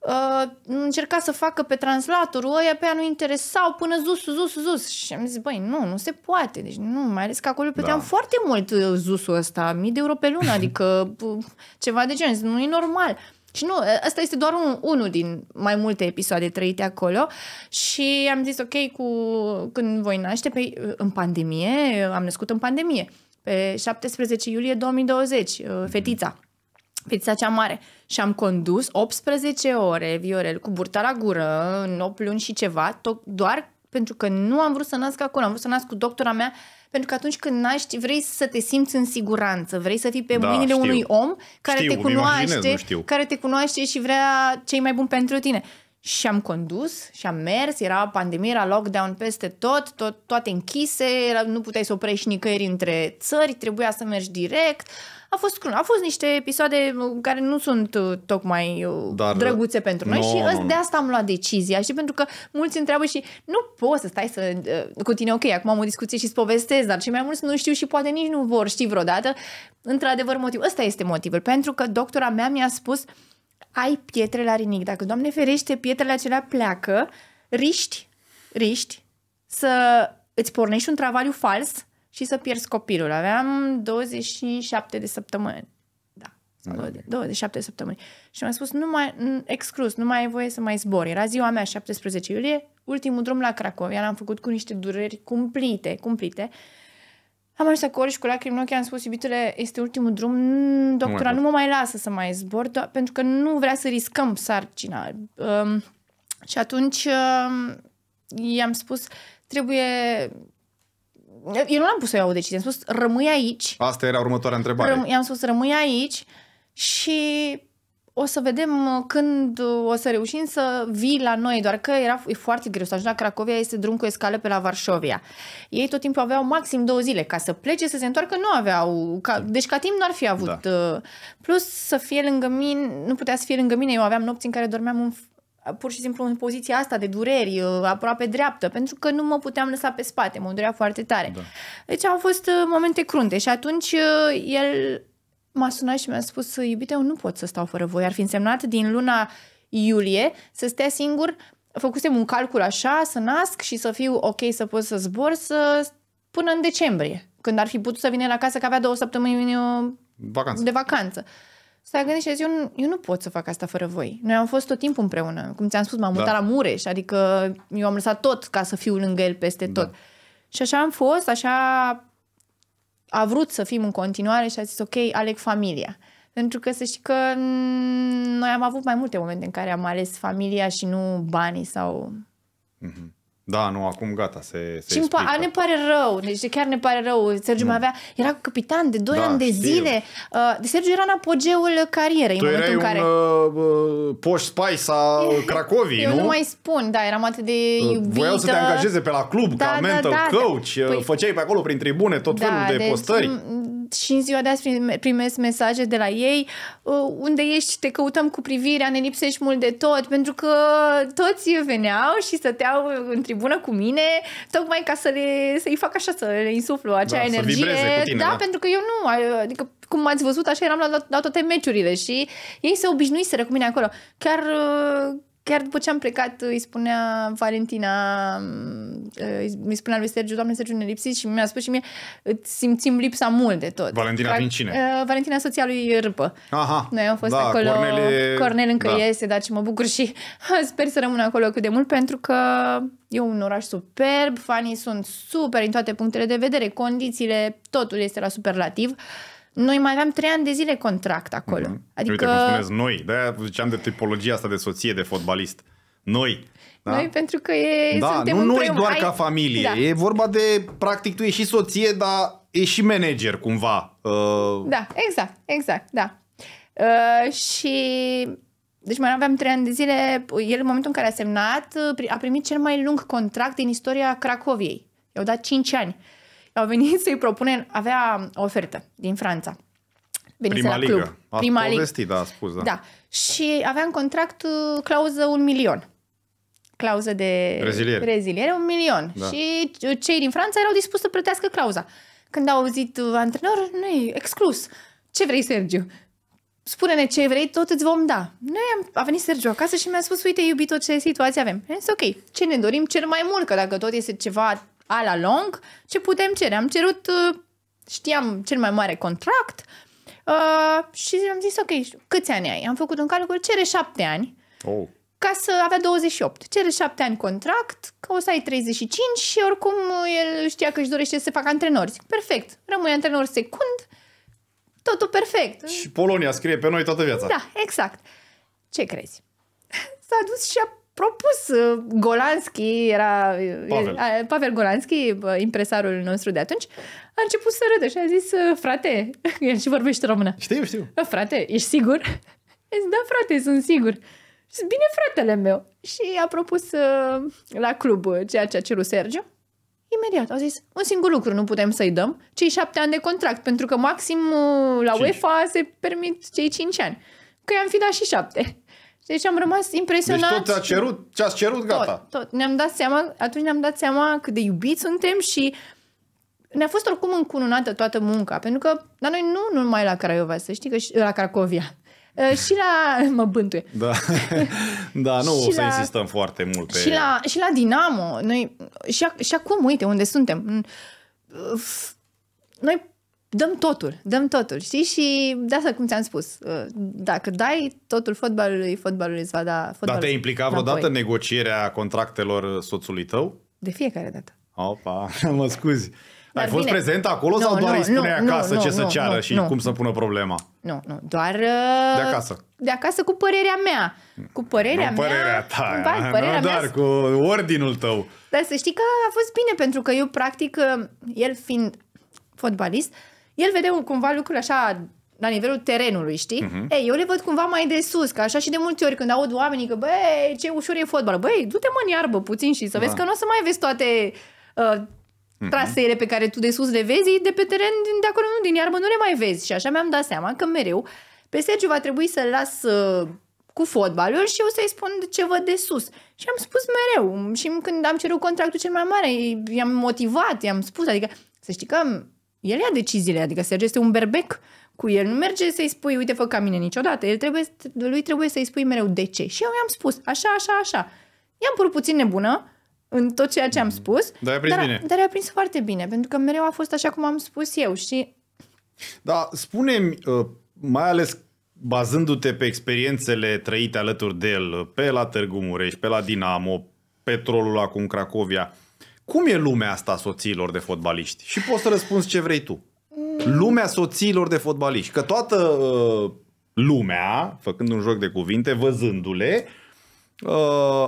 uh, încerca să facă pe translatorul ăia, pe ea nu interesau până zus, zus, zus. Și am zis, băi, nu, nu se poate. Deci nu, mai ales că acolo plăteam da. foarte mult uh, zusul ăsta, mii de euro pe lună, adică uh, ceva de genul. Nu e normal. Și nu, uh, asta este doar un, unul din mai multe episoade trăite acolo și am zis, ok, cu când voi naște, pe, în pandemie, am născut în pandemie, pe 17 iulie 2020, fetița pizza cea mare. Și am condus 18 ore, Viorel, cu burta la gură, în 8 luni și ceva, doar pentru că nu am vrut să nasc acolo, am vrut să nasc cu doctora mea, pentru că atunci când naști vrei să te simți în siguranță, vrei să fii pe da, mâinile știu. unui om care știu, te cunoaște, care te cunoaște și vrea cei mai bun pentru tine. Și am condus și am mers, era pandemie, era lockdown peste tot, tot toate închise, era, nu puteai să oprești nicăieri între țări, trebuia să mergi direct. Uh, a fost crun. a fost niște episoade uh, care nu sunt uh, tocmai uh, Dar, drăguțe pentru noi no, și no, de asta am luat decizia și pentru că mulți întreabă și nu poți să stai să... Cu tine, ok, acum am o discuție și îți povestesc, dar cei mai mulți nu știu și poate nici nu vor ști vreodată. Într-adevăr, motivul ăsta este motivul, pentru că doctora mea mi-a spus ai pietre la rinic. Dacă, Doamne ferește, pietrele acelea pleacă, riști, riști să îți pornești un travaliu fals și să pierzi copilul. Aveam 27 de săptămâni. Da, 27 de săptămâni. Și mi-a spus, nu mai, exclus, nu mai ai voie să mai zbori. Era ziua mea, 17 iulie, ultimul drum la Cracovia, l-am făcut cu niște dureri cumplite, cumplite. Am ajuns acolo și cu lacrimi în ochi am spus, iubitule, este ultimul drum, doctora nu mă mai lasă să mai zbor, do- pentru că nu vrea să riscăm sarcina. Um, și atunci um, i-am spus, trebuie eu nu l-am pus să iau o decizie, am spus rămâi aici. Asta era următoarea întrebare. Răm, i-am spus rămâi aici și o să vedem când o să reușim să vii la noi, doar că era e foarte greu să ajungi la Cracovia, este drum cu escale pe la Varșovia. Ei tot timpul aveau maxim două zile ca să plece, să se întoarcă, nu aveau, ca, deci ca timp nu ar fi avut. Da. Uh, plus să fie lângă mine, nu putea să fie lângă mine, eu aveam nopți în care dormeam în pur și simplu în poziția asta de dureri, uh, aproape dreaptă, pentru că nu mă puteam lăsa pe spate, mă durea foarte tare. Da. Deci au fost uh, momente crunte și atunci uh, el m-a sunat și mi-a spus, iubite, eu nu pot să stau fără voi. Ar fi însemnat din luna iulie să stea singur, făcusem un calcul așa, să nasc și să fiu ok, să pot să zbor, să până în decembrie, când ar fi putut să vină la casă, că avea două săptămâni vacanță. de vacanță stai gândit și zici, eu, eu nu pot să fac asta fără voi. Noi am fost tot timpul împreună. Cum ți-am spus, m-am da. mutat la Mureș, adică eu am lăsat tot ca să fiu lângă el peste da. tot. Și așa am fost, așa a vrut să fim în continuare și a zis, ok, aleg familia. Pentru că să știi că noi am avut mai multe momente în care am ales familia și nu banii sau... Mm-hmm. Da, nu, acum gata, se, se Și pa- ne pare rău, deci chiar ne pare rău. Sergiu mai avea, era capitan de 2 da, ani de știu. zile. Uh, Sergiu era în apogeul carierei tu în momentul în care... Un, uh, uh, poș spice a Cracovii, Eu nu? mai spun, da, eram atât de iubită. Uh, voiau să te angajeze pe la club da, ca da, mental da, coach, da. Păi... făceai pe acolo prin tribune tot da, felul de deci, postări. Și în ziua de azi primesc mesaje de la ei, uh, unde ești, te căutăm cu privirea, ne lipsești mult de tot, pentru că toți veneau și stăteau în tribune bună cu mine, tocmai ca să le, să-i fac așa, să le insuflu da, acea da, energie. Să tine, da, da, pentru că eu nu, adică cum ați văzut, așa eram la, la toate meciurile și ei se obișnuiseră cu mine acolo. Chiar uh, chiar după ce am plecat, îi spunea Valentina, îi spunea lui Sergiu, doamne Sergiu, ne lipsiți și mi-a spus și mie, îți simțim lipsa mult de tot. Valentina din cine? Uh, Valentina, soția lui Râpă. Aha, Noi am fost da, acolo, Cornel, Cornel încă da. iese, dar ce mă bucur și sper să rămân acolo cât de mult, pentru că e un oraș superb, fanii sunt super în toate punctele de vedere, condițiile, totul este la superlativ. Uh, noi mai aveam trei ani de zile contract acolo. Mm-hmm. Adică... Uite cum spuneți noi, de ziceam de tipologia asta de soție de fotbalist. Noi. Da? Noi pentru că e, da, suntem nu noi doar ai... ca familie, da. e vorba de, practic, tu ești și soție, dar e și manager cumva. Uh... Da, exact, exact, da. Uh, și deci mai aveam trei ani de zile, el în momentul în care a semnat uh, a primit cel mai lung contract din istoria Cracoviei. I-au dat 5 ani au venit să-i propune, avea o ofertă din Franța. Venise Prima la ligă. club. A Prima povestit, da, a spus, da. da. Și avea în contract uh, clauză un milion. Clauză de reziliere, reziliere un milion. Da. Și uh, cei din Franța erau dispuși să plătească clauza. Când au auzit uh, antrenorul, nu e exclus. Ce vrei, Sergiu? spune-ne ce vrei, tot îți vom da. Noi am, a venit Sergiu acasă și mi-a spus, uite, iubito, ce situație avem. E ok, ce ne dorim cel mai mult, că dacă tot este ceva a la long, ce putem cere. Am cerut, uh, știam, cel mai mare contract uh, și am zis, ok, câți ani ai? Am făcut un calcul, cere șapte ani. Oh. Ca să avea 28. Cere șapte ani contract, că o să ai 35 și oricum el știa că își dorește să se facă antrenor. Zic, perfect, rămâi antrenor secund, totul perfect. Și Polonia scrie pe noi toată viața. Da, exact. Ce crezi? S-a dus a propus uh, Golanski, era uh, Pavel, Pavel Golanski, uh, impresarul nostru de atunci, a început să râdă și a zis, frate, el și vorbește română. Știu, știu. Frate, ești sigur? A zis, da, frate, sunt sigur. Zis, bine, fratele meu. Și a propus la club ceea ce a cerut Sergio. Imediat, A zis, un singur lucru nu putem să-i dăm, cei șapte ani de contract, pentru că maxim la cinci. UEFA se permit cei cinci ani. Că i-am fi dat și șapte. Deci am rămas impresionat. Deci tot a cerut, ce ați cerut, gata. Tot, tot. Ne-am dat seama, atunci ne-am dat seama cât de iubiți suntem și ne-a fost oricum încununată toată munca, pentru că, la noi nu numai la Craiova, să știi că și la Cracovia, uh, și la... mă bântuie. Da, da nu o să la... insistăm foarte mult pe... Și la, și la Dinamo. Noi, și, a, și acum, uite, unde suntem. Uh, noi dăm totul, dăm totul, știi? Și de asta, cum ți-am spus, uh, dacă dai totul fotbalului, fotbalul îți va da fotbalul Dar te-ai implicat vreodată în negocierea contractelor soțului tău? De fiecare dată. Opa, mă scuzi. Dar Ai fost bine, prezent acolo nu, sau doar nu, îi spune nu, acasă nu, ce nu, să ceară nu, și nu. cum să pună problema? Nu, nu, doar... Uh, de acasă. De acasă cu părerea mea. Cu părerea nu mea... părerea ta. Ba, părerea nu doar mea, cu ordinul tău. Dar să știi că a fost bine, pentru că eu practic, uh, el fiind fotbalist, uh, el vede un, cumva lucruri așa la nivelul terenului, știi? Uh-huh. Ei, eu le văd cumva mai de sus, ca așa și de multe ori când aud oamenii că, băi, ce ușor e fotbal. Băi, du-te mă în iarbă puțin și să da. vezi că nu o să mai vezi toate uh, mhm. traseele pe care tu de sus le vezi, de pe teren, de acolo nu, din iarbă nu le mai vezi. Și așa mi-am dat seama că mereu pe Sergiu va trebui să-l las uh, cu fotbalul și eu să-i spun ce văd de sus. Și am spus mereu. Și când am cerut contractul cel mai mare, i-am motivat, i-am spus. Adică, să știi că el ia deciziile, adică Sergiu este un berbec cu el. Nu merge să-i spui, uite, fă ca mine niciodată. El trebuie, lui trebuie să-i spui mereu de ce. Și eu i-am spus, așa, așa, așa. I-am pur puțin nebună în tot ceea ce am mm. spus. Dar a prins dar, bine. Dar a prins foarte bine, pentru că mereu a fost așa cum am spus eu și... Da, spune-mi, uh, mai ales bazându-te pe experiențele trăite alături de el, uh, pe la Târgu Mureș, pe la Dinamo, Petrolul acum Cracovia, cum e lumea asta a soțiilor de fotbaliști? Și poți să răspunzi ce vrei tu. Lumea soțiilor de fotbaliști. Că toată uh, lumea, făcând un joc de cuvinte, văzându-le, uh,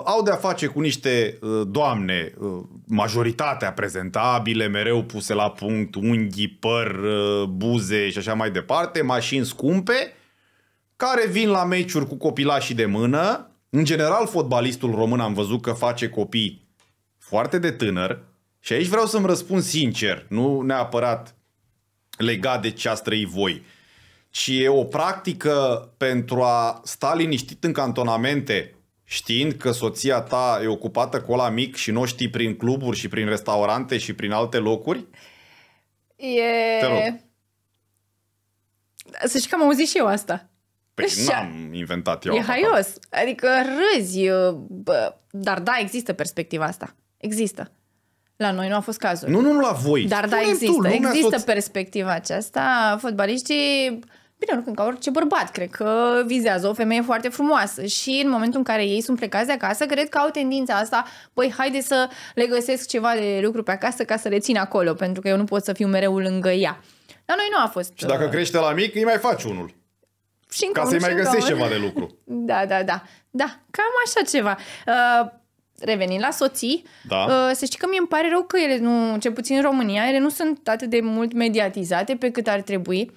au de-a face cu niște uh, doamne, uh, majoritatea prezentabile, mereu puse la punct, unghii, păr, uh, buze și așa mai departe, mașini scumpe, care vin la meciuri cu copilașii de mână. În general, fotbalistul român am văzut că face copii foarte de tânăr și aici vreau să-mi răspund sincer, nu neapărat legat de ce ați trăit voi, ci e o practică pentru a sta liniștit în cantonamente știind că soția ta e ocupată cu ăla mic și nu știi prin cluburi și prin restaurante și prin alte locuri? E... Te rog. Să știi că am auzit și eu asta. Păi și n-am inventat eu. E haios. Da. Adică râzi. Bă, dar da, există perspectiva asta. Există. La noi nu a fost cazul. Nu, nu, nu la voi. Dar Spune da, există. Tu, există tot... perspectiva aceasta. Fotbaliștii, bine, nu când ca orice bărbat, cred că vizează o femeie foarte frumoasă. Și în momentul în care ei sunt plecați de acasă, cred că au tendința asta, păi haide să le găsesc ceva de lucru pe acasă ca să le țin acolo, pentru că eu nu pot să fiu mereu lângă ea. La noi nu a fost. Și dacă uh, crește la mic, îi mai faci unul. Și încă ca să-i mai găsești ceva de lucru. Da, da, da. Da, cam așa ceva. Uh, revenind la soții, da. uh, să știi că mi îmi pare rău că ele nu, cel puțin în România, ele nu sunt atât de mult mediatizate pe cât ar trebui.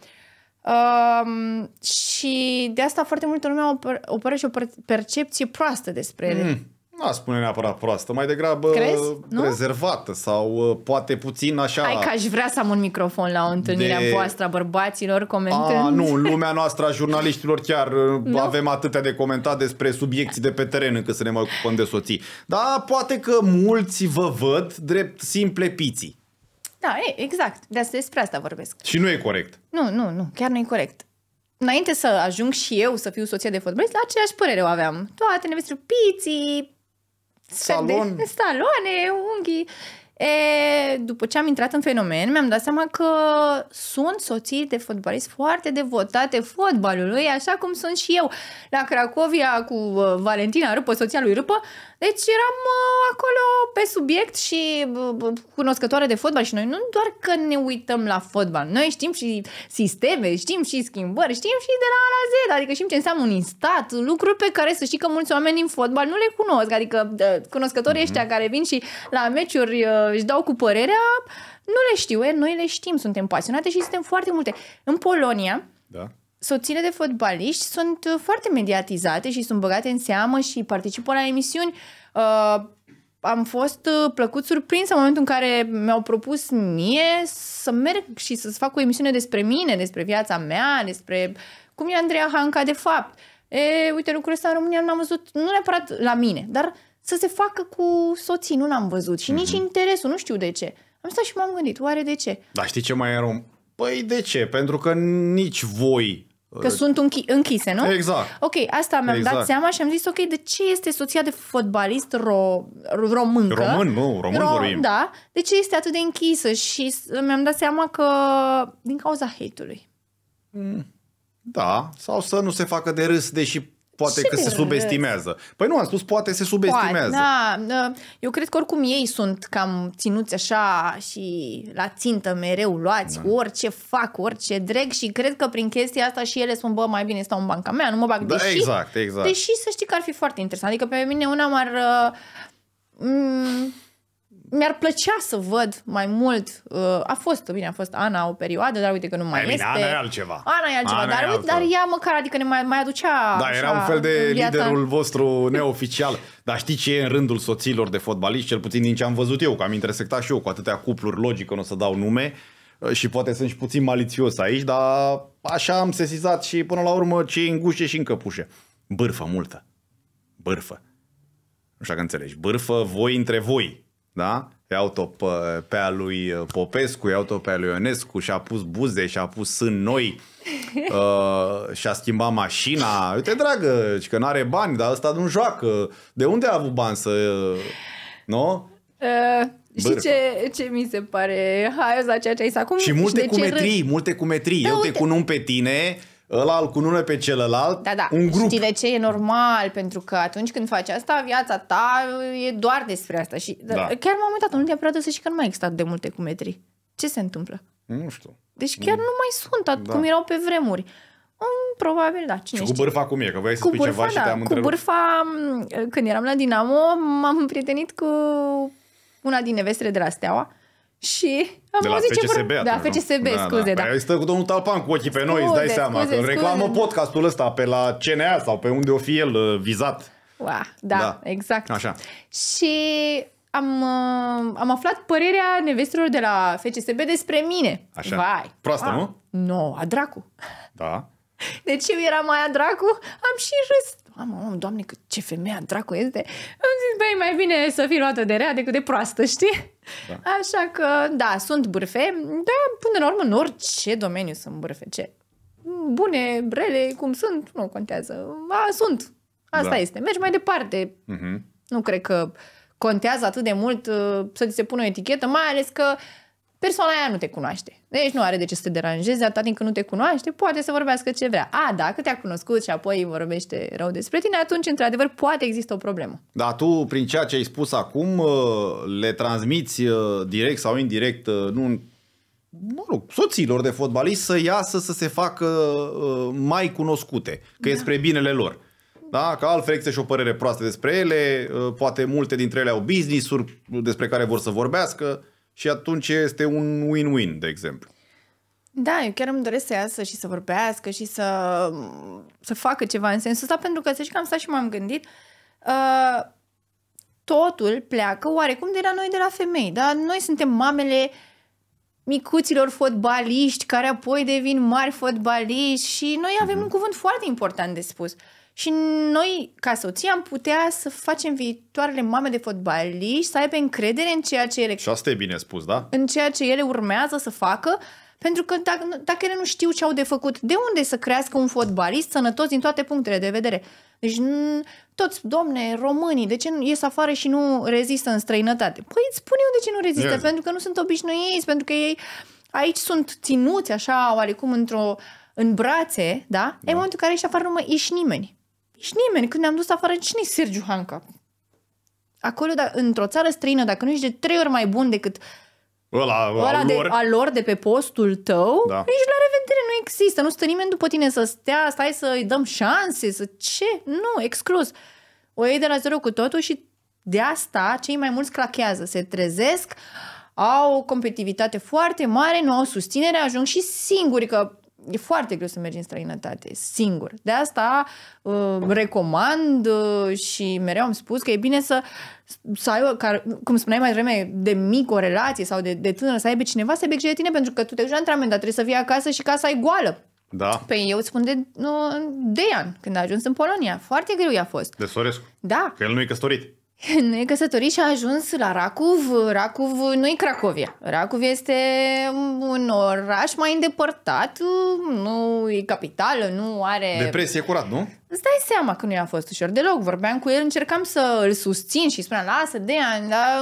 Uh, și de asta foarte multă lume operă și o percepție proastă despre ele. Mm. Nu spune neapărat proastă, mai degrabă Crezi? rezervată nu? sau uh, poate puțin așa... Hai că aș vrea să am un microfon la o întâlnire de... voastră, bărbaților, comentând. A, nu, lumea noastră a jurnaliștilor chiar uh, nu? avem atâtea de comentat despre subiecții de pe teren încât să ne mai ocupăm de soții. Dar poate că mulți vă văd drept simple piții. Da, e, exact. De asta, despre asta vorbesc. Și nu e corect. Nu, nu, nu. Chiar nu e corect înainte să ajung și eu să fiu soție de fotbalist, la aceeași părere o aveam. Toate nevestru piții, salon. De saloane, unghii. E, după ce am intrat în fenomen, mi-am dat seama că sunt soții de fotbalist foarte devotate fotbalului, așa cum sunt și eu. La Cracovia cu uh, Valentina Rupă, soția lui Rupă, deci eram uh, acolo pe subiect și cunoscătoare de fotbal și noi nu doar că ne uităm la fotbal, noi știm și sisteme, știm și schimbări, știm și de la A la Z, adică știm ce înseamnă un instat, lucruri pe care să știi că mulți oameni în fotbal nu le cunosc, adică cunoscătorii mm-hmm. ăștia care vin și la meciuri uh, își dau cu părerea, nu le știu, e, noi le știm, suntem pasionate și suntem foarte multe. În Polonia, da soțiile de fotbaliști sunt uh, foarte mediatizate și sunt băgate în seamă și participă la emisiuni. Uh, am fost uh, plăcut surprins în momentul în care mi-au propus mie să merg și să fac o emisiune despre mine, despre viața mea, despre cum e Andreea Hanca de fapt. E, uite, lucrul ăsta în România nu am văzut, nu neapărat la mine, dar să se facă cu soții, nu l-am văzut și mm-hmm. nici mhm. interesul, nu știu de ce. Am stat și m-am gândit, oare de ce? Dar știi ce mai e rom? Păi de ce? Pentru că nici voi Că ă, sunt închi- închise, nu? Exact. Ok, asta mi-am exact. dat seama și am zis, ok, de ce este soția de fotbalist ro- român? Român, nu, român ro- vorbim. Da, de ce este atât de închisă și mi-am dat seama că din cauza hate-ului. Mm. Da, sau să nu se facă de râs, deși Poate Ce că se subestimează. Păi nu, am spus poate se subestimează. Poate, da, eu cred că oricum ei sunt cam ținuți așa și la țintă mereu luați, da. orice fac, orice dreg și cred că prin chestia asta și ele spun, bă, mai bine stau în banca mea, nu mă bag. Da, deși, exact, exact. Deși să știi că ar fi foarte interesant. Adică pe mine una m-ar... Uh, m ar mi-ar plăcea să văd mai mult. Uh, a fost, bine, a fost Ana o perioadă, dar uite că nu mai bine, este. Ana e altceva. Ana e altceva, Ana dar, e uite, dar ea măcar, adică ne mai, mai aducea Da, așa, era un fel de viața... liderul vostru neoficial. Dar știi ce e în rândul soților de fotbaliști, cel puțin din ce am văzut eu, că am intersectat și eu cu atâtea cupluri, logic că nu o să dau nume, uh, și poate sunt și puțin malițios aici, dar așa am sesizat și până la urmă ce e în gușe și în căpușe. Bârfă multă. Bârfă. Nu știu dacă înțelegi. Bârfă voi între voi da? Iau-o pe, pe a lui uh, Popescu, iau-o pe a lui Ionescu și-a pus buze, și-a pus sân noi uh, și-a schimbat mașina. Uite, dragă, că nu are bani, dar ăsta nu joacă. De unde a avut bani să... Uh, nu? Uh, Și ce, ce mi se pare haios la ceea ce ai zis acum? Și multe cu metrii, multe cu metrii. Da, Eu uite. te cunun pe tine ăla îl nume pe celălalt, da, da. un grup. Știi de ce? E normal, pentru că atunci când faci asta, viața ta e doar despre asta. Și da. chiar m-am uitat, în ultima perioadă să și că nu mai există de multe metri. Ce se întâmplă? Nu știu. Deci chiar nu, nu mai sunt atât da. cum erau pe vremuri. Um, probabil, da, cine Și cu bârfa știe? cum e? Că vrei să cu spui bârfa, ceva da. și te-am da, Cu bârfa, când eram la Dinamo, m-am prietenit cu una din nevestele de la Steaua și am de la auzit FCSB, ce vor... Da, FCSB, da, da, scuze, păi da. da. Păi stă cu domnul Talpan cu ochii pe scuze, noi, îți dai seama. Scuze, că reclamă podcastul ăsta pe la CNA sau pe unde o fi el uh, vizat. Wow, da, da, exact. Așa. Și am, uh, am aflat părerea nevestelor de la FCSB despre mine. Așa. Vai. Proastă, wow. nu? Nu, no, a dracu. Da. Deci eu eram aia dracu, am și râs mamă, mamă, doamne, ce femeia dracu este. Am zis, băi, mai bine să fii luată de rea decât de proastă, știi? Da. Așa că, da, sunt bârfe, dar până la urmă în orice domeniu sunt bârfe, ce? Bune, rele, cum sunt, nu contează. A, sunt. Asta da. este. Mergi mai departe. Uh-huh. Nu cred că contează atât de mult uh, să ți se pună o etichetă, mai ales că uh, persoana aia nu te cunoaște. Deci nu are de ce să te deranjeze, atât timp când nu te cunoaște, poate să vorbească ce vrea. A, dacă te-a cunoscut și apoi vorbește rău despre tine, atunci, într-adevăr, poate există o problemă. Dar tu, prin ceea ce ai spus acum, uh, le transmiți uh, direct sau indirect, uh, nu mă rog, soților de fotbalist să iasă să se facă mai cunoscute, că da. e spre binele lor. Da? Că altfel există și o părere proastă despre ele, poate multe dintre ele au business-uri despre care vor să vorbească și atunci este un win-win, de exemplu. Da, eu chiar îmi doresc să iasă și să vorbească și să, să facă ceva în sensul ăsta, pentru că să știi că am stat și m-am gândit, uh, totul pleacă oarecum de la noi, de la femei, dar Noi suntem mamele micuților fotbaliști care apoi devin mari fotbaliști și noi avem uh-huh. un cuvânt foarte important de spus. Uh, și noi, ca soții, am putea să facem viitoarele mame de fotbaliști să aibă încredere în ceea ce ele... Și asta e bine spus, da? În ceea ce ele urmează să facă, pentru că dacă, dacă ele nu știu ce au de făcut, de unde să crească un fotbalist sănătos din toate punctele de vedere? Deci toți, domne, românii, de ce nu ies afară și nu rezistă în străinătate? Păi îți spun eu de ce nu rezistă, yes. pentru că nu sunt obișnuiți, pentru că ei aici sunt ținuți așa, oarecum, într-o în brațe, da? da. E momentul în care ești afară nu mai ești nimeni. Nici nimeni. Când ne-am dus afară, cine e Sergiu Hanca? Acolo, da, într-o țară străină, dacă nu ești de trei ori mai bun decât ăla, ăla al, de, lor. al lor de pe postul tău, da. ești la revedere nu există. Nu stă nimeni după tine să stea, stai să-i dăm șanse, să ce? Nu, exclus. O iei de la zero cu totul și de asta cei mai mulți clachează, se trezesc, au o competitivitate foarte mare, nu au susținere, ajung și singuri că e foarte greu să mergi în străinătate, singur. De asta uh, recomand uh, și mereu am spus că e bine să, să ai, cum spuneai mai devreme, de mic o relație sau de, de tânăr, să aibă cineva să aibă grijă de tine, pentru că tu te duci la antrenament, dar trebuie să fii acasă și casa e goală. Da. Pe păi, eu îți spun de de ani când a ajuns în Polonia. Foarte greu i-a fost. De Sorescu. Da. Că el nu e căsătorit. Nu e căsătorit și a ajuns la Racov. Racov nu e Cracovia. Racov este un oraș mai îndepărtat, nu e capitală, nu are... Depresie curat, nu? Îți dai seama că nu i-a fost ușor deloc. Vorbeam cu el, încercam să îl susțin și spuneam, lasă, ani, dar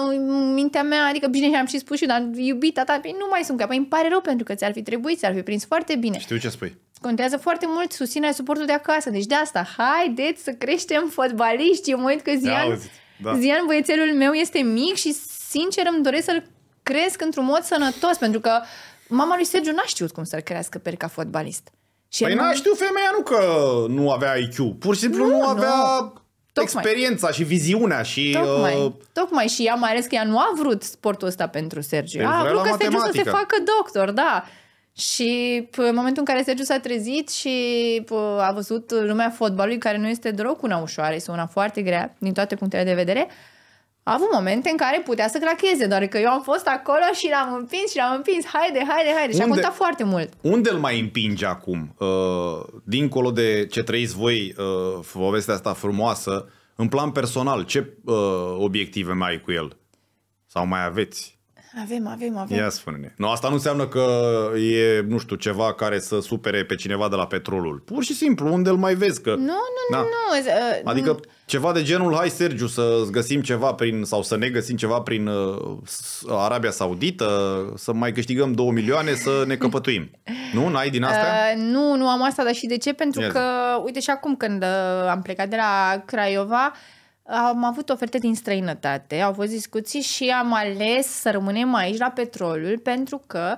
mintea mea, adică bine și am și spus și, dar iubita ta, nu mai sunt capă. Îmi pare rău pentru că ți-ar fi trebuit, ți-ar fi prins foarte bine. Știu ce spui. Contează foarte mult susținerea suportul de acasă. Deci de asta, haideți să creștem fotbaliști. Eu mă uit că zian... Da. Zian, băiețelul meu este mic și sincer îmi doresc să-l cresc într-un mod sănătos, pentru că mama lui Sergiu n-a știut cum să-l crească pe ca fotbalist. Și păi n-a știut femeia nu că nu avea IQ, pur și simplu nu, nu avea nu. Tocmai. experiența și viziunea și... Uh, Tocmai. Uh... Tocmai și ea, mai ales că ea nu a vrut sportul ăsta pentru Sergiu. Pentru a vrut ca Sergiu să se facă doctor, da. Și în momentul în care Sergiu s-a trezit și a văzut lumea fotbalului, care nu este deloc una ușoară, este una foarte grea din toate punctele de vedere, a avut momente în care putea să cracheze, doar că eu am fost acolo și l-am împins și l-am împins, haide, haide, haide. Unde, și a contat foarte mult. Unde îl mai împinge acum? Uh, dincolo de ce trăiți voi, uh, povestea asta frumoasă, în plan personal, ce uh, obiective mai ai cu el? Sau mai aveți? Avem, avem, avem. Ia spune-ne. Nu, asta nu înseamnă că e, nu știu, ceva care să supere pe cineva de la petrolul. Pur și simplu, unde îl mai vezi că... Nu, nu, da. nu, nu. adică ceva de genul, hai Sergiu să găsim ceva prin, sau să ne găsim ceva prin uh, Arabia Saudită, să mai câștigăm 2 milioane, să ne căpătuim. nu? N-ai din astea? Uh, nu, nu am asta, dar și de ce? Pentru Ia că, zi. uite și acum când uh, am plecat de la Craiova, am avut oferte din străinătate, au fost discuții și am ales să rămânem aici la petrolul pentru că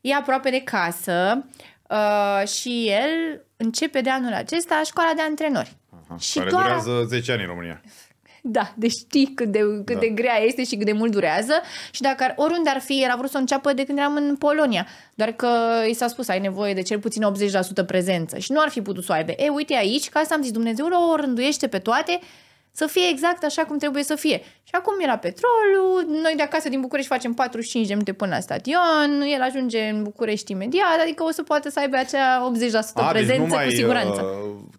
e aproape de casă uh, și el începe de anul acesta școala de antrenori. Aha, și care doar... durează 10 ani în România. Da, deci știi cât de, cât da. de grea este și cât de mult durează și dacă ar, oriunde ar fi, el a vrut să înceapă de când eram în Polonia, doar că i s-a spus ai nevoie de cel puțin 80% prezență și nu ar fi putut să o aibă. E, uite aici, ca să am zis, Dumnezeu o rânduiește pe toate să fie exact așa cum trebuie să fie. Și acum era petrolul, noi de acasă din București facem 45 de minute până la stadion, el ajunge în București imediat, adică o să poată să aibă acea 80% A, prezență deci numai, cu uh, siguranță.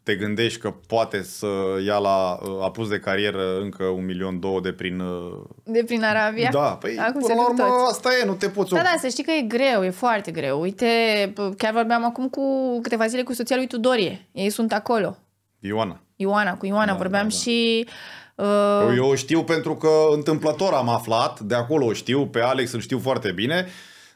te gândești că poate să ia la uh, apus de carieră încă un milion două de prin... Uh, de prin Arabia? Da, păi acum până la urmă toți. asta e, nu te poți... Da, da, să știi că e greu, e foarte greu. Uite, chiar vorbeam acum cu câteva zile cu soția lui Tudorie, ei sunt acolo Ioana. Ioana, cu Ioana da, vorbeam da, da. și... Uh... Eu o știu pentru că întâmplător am aflat, de acolo o știu, pe Alex îl știu foarte bine,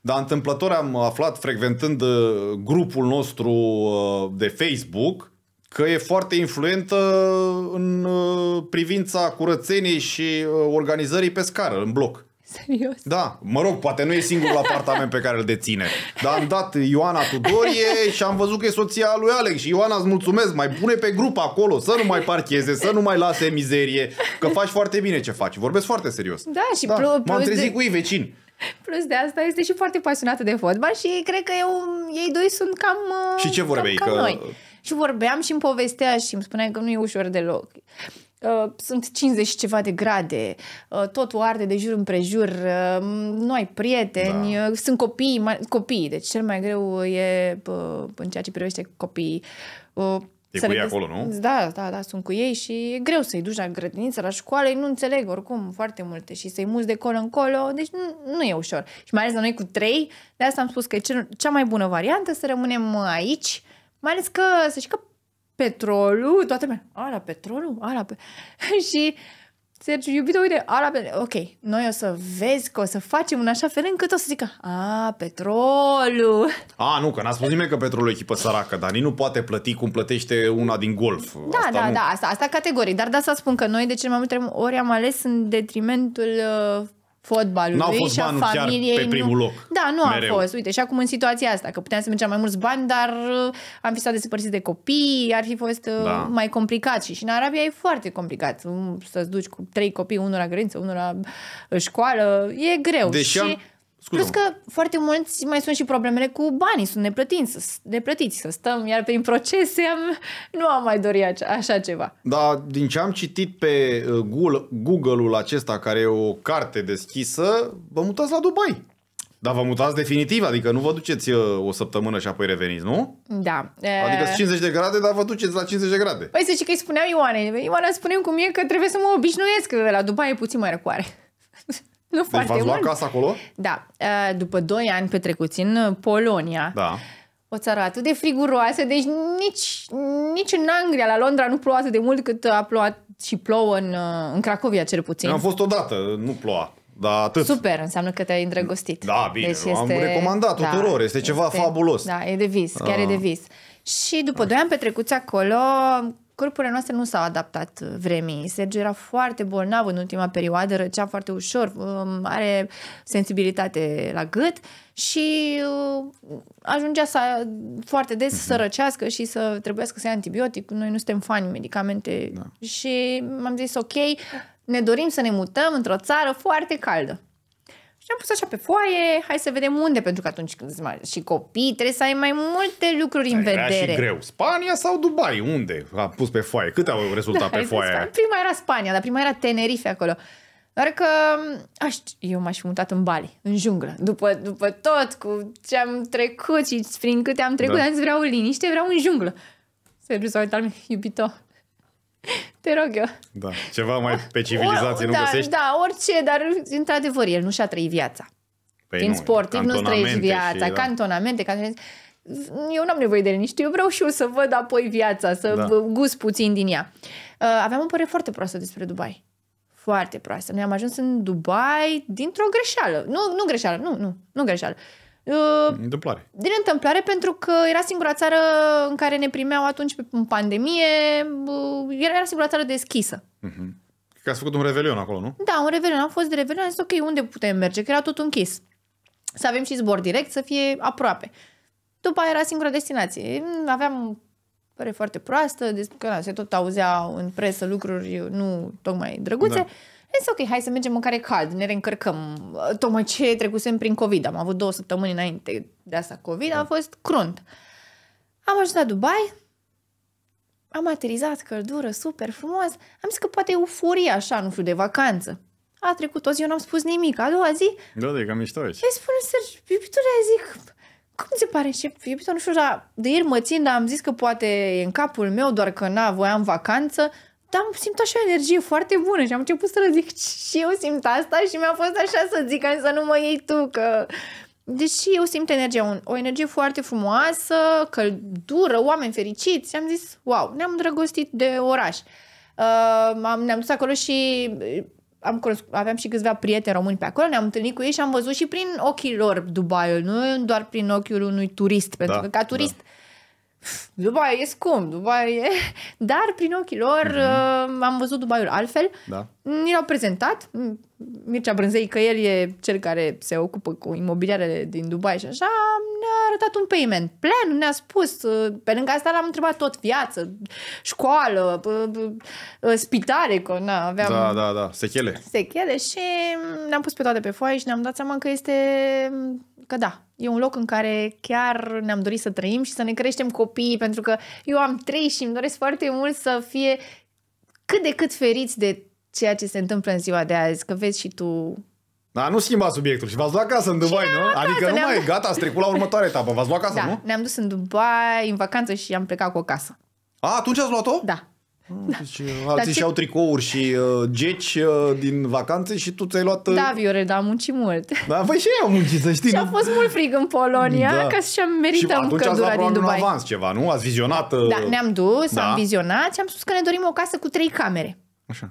dar întâmplător am aflat frecventând uh, grupul nostru uh, de Facebook că e foarte influentă în uh, privința curățeniei și organizării pe scară, în bloc. Serios? Da, mă rog, poate nu e singurul apartament pe care îl deține, dar am dat Ioana Tudorie și am văzut că e soția lui Alex și Ioana îți mulțumesc, mai pune pe grup acolo, să nu mai parcheze, să nu mai lase mizerie, că faci foarte bine ce faci, vorbesc foarte serios. Da, și da, plus, M-am trezit de... cu ei vecin. Plus de asta este și foarte pasionată de fotbal și cred că eu, ei doi sunt cam Și ce uh, vorbeai? Cam, cam că... noi. Și vorbeam și îmi povestea și îmi spunea că nu e ușor deloc. Uh, sunt 50 ceva de grade, uh, totul arde de jur împrejur, uh, nu ai prieteni, da. sunt copii, copii, deci cel mai greu e în ceea ce privește copiii. E cu ei acolo, nu? Da, da, da, sunt cu ei și e greu să-i duci la grădiniță, la școală, ei nu înțeleg oricum foarte multe și să-i muți de colo încolo, deci nu, nu e ușor. Și mai ales la noi cu trei, de asta am spus că e cea mai bună variantă să rămânem aici, mai ales că, să știi că petrolul, toată lumea, ala petrolul, ala pe... și Sergiu, iubito, uite, ala pe... Ok, noi o să vezi că o să facem în așa fel încât o să zică, a, petrolul. A, nu, că n-a spus nimeni că petrolul e echipă săracă, dar nici nu poate plăti cum plătește una din golf. Da, asta da, nu... da, asta, asta categoric, dar da să spun că noi de cel mai multe ori am ales în detrimentul uh, fotbalului N-au fost și a familiei. Chiar pe primul loc. Da, nu mereu. a fost. Uite, și acum în situația asta, că puteam să mergem mai mulți bani, dar uh, am fi stat despărțit de copii, ar fi fost uh, da. mai complicat. Și, și în Arabia e foarte complicat um, să-ți duci cu trei copii, unul la grădință, unul la școală. E greu. Deși și... am Scuze Plus că foarte mulți mai sunt și problemele cu banii, sunt neplătiți, neplătiți să stăm iar prin procese, am, nu am mai dorit așa ceva. Da, din ce am citit pe uh, Google-ul acesta, care e o carte deschisă, vă mutați la Dubai. Dar vă mutați definitiv, adică nu vă duceți uh, o săptămână și apoi reveniți, nu? Da. Adică 50 de grade, dar vă duceți la 50 de grade. Păi să știi că îi spuneam Ioane. Ioana spune cum e că trebuie să mă obișnuiesc, că la Dubai e puțin mai răcoare. Nu deci foarte v-ați luat mult. casa acolo? Da. Uh, după 2 ani petrecuți în uh, Polonia. Da. O țară atât de friguroasă, deci nici, nici în Anglia, la Londra, nu ploua atât de mult cât a plouat și plouă în, uh, în Cracovia, cel puțin. am fost odată, nu ploua. Da, atât. Super, înseamnă că te-ai îndrăgostit. Da, bine, deci este... am recomandat da, tuturor, este ceva este... fabulos. Da, e de vis, chiar uh. e de ah. vis. Și după ah. 2 ani petrecuți acolo, corpurile noastre nu s-au adaptat uh, vremii. Sergiu era foarte bolnav în ultima perioadă, răcea foarte ușor, um, are sensibilitate la gât și uh, ajungea să, foarte des să mhm. răcească și să trebuiască să ia antibiotic. Noi nu suntem fani medicamente da. și m-am zis ok, ne dorim să ne mutăm într-o țară foarte caldă. Și am pus așa pe foaie, hai să vedem unde, pentru că atunci când mai... și copii, trebuie să ai mai multe lucruri în vedere. Era și greu. Spania sau Dubai? Unde? A pus pe foaie. Câte au rezultat da, pe foaie? Spania. Prima era Spania, dar prima era Tenerife acolo. Doar că aș, eu m-aș fi mutat în Bali, în junglă, după, după tot cu ce am trecut și prin câte am trecut, da. am zis vreau liniște, vreau în junglă. Serios, s-a uitat iubito, Te rog eu. Da, ceva mai pe civilizație o, nu da, găsești? Da, orice, dar într-adevăr el nu și-a trăit viața. Păi Fiind nu, sportiv nu trăiești viața, și, da. cantonamente, cantonamente. Eu n-am nevoie de liniște, eu vreau și eu să văd apoi viața, să da. gust puțin din ea. Uh, aveam o părere foarte proastă despre Dubai. Foarte proastă. Noi am ajuns în Dubai dintr-o greșeală. Nu, nu greșeală, nu, nu, nu greșeală. Uh, întâmplare. Din întâmplare, pentru că era singura țară în care ne primeau atunci în pandemie, uh, era singura țară deschisă. Uh-huh. Că ați făcut un revelion acolo, nu? Da, un revelion. Am fost de revelion, am zis, ok, unde putem merge? Că era tot închis. Să avem și zbor direct, să fie aproape. După aia era singura destinație. Aveam pare foarte proastă, despre că na, se tot auzea în presă lucruri nu tocmai drăguțe. Da. Însă, ok, hai să mergem în care cald, ne reîncărcăm. Tocmai ce trecusem prin COVID, am avut două săptămâni înainte de asta COVID, a da. fost crunt. Am ajuns la Dubai, am aterizat, căldură, super frumos, am zis că poate e euforia așa, nu știu, de vacanță. A trecut o zi, eu n-am spus nimic. A doua zi... Da, de da, cam mișto aici. Îi spun, iubitule, zic, cum se pare? Și iubitul, nu știu, dar de ieri mă țin, dar am zis că poate e în capul meu, doar că n-a n-a, voiam vacanță dar am simt așa o energie foarte bună și am început să zic și eu simt asta și mi-a fost așa să zic, am să nu mă iei tu, că... Deci și eu simt energia, o energie foarte frumoasă, căldură, oameni fericiți. Și am zis, wow, ne-am îndrăgostit de oraș. Uh, am, ne-am dus acolo și uh, am cunosc, aveam și câțiva prieteni români pe acolo, ne-am întâlnit cu ei și am văzut și prin ochii lor Dubaiul, nu doar prin ochiul unui turist, pentru da, că ca turist da Dubai e scump, Dubai e... Dar prin ochii lor mhm. uh am văzut Dubaiul altfel. Da. Ni l-au prezentat. Mircea Brânzei, că el e cel care se ocupă cu imobiliarele din Dubai și așa, ne-a arătat un payment plan, ne-a spus. Uh, pe lângă asta l-am întrebat tot, viață, școală, uh, uh, spitale, că na, aveam... Da, da, da, sechele. Sechele și ne-am pus pe toate pe foaie și ne-am dat seama că este că da, e un loc în care chiar ne-am dorit să trăim și să ne creștem copiii, pentru că eu am trei și îmi doresc foarte mult să fie cât de cât feriți de ceea ce se întâmplă în ziua de azi, că vezi și tu da, nu schimba subiectul și v-ați luat acasă în Dubai, nu? Acasă, da, da, adică nu mai e gata, ați trecut la următoarea etapă. V-ați luat acasă, da, nu? ne-am dus în Dubai, în vacanță și am plecat cu o casă. A, atunci ați luat-o? Da. Deci, da. alții și-au ce... tricouri și uh, geci uh, din vacanțe și tu ți-ai luat... Uh... Da, Viore, dar am muncit mult. Da, păi și eu am muncit, să știi. și a fost mult frig în Polonia, da. ca să-și merităm și căldura din Dubai. Și avans ceva, nu? Ați vizionat... Uh... Da, ne-am dus, da. am vizionat și am spus că ne dorim o casă cu trei camere. Așa.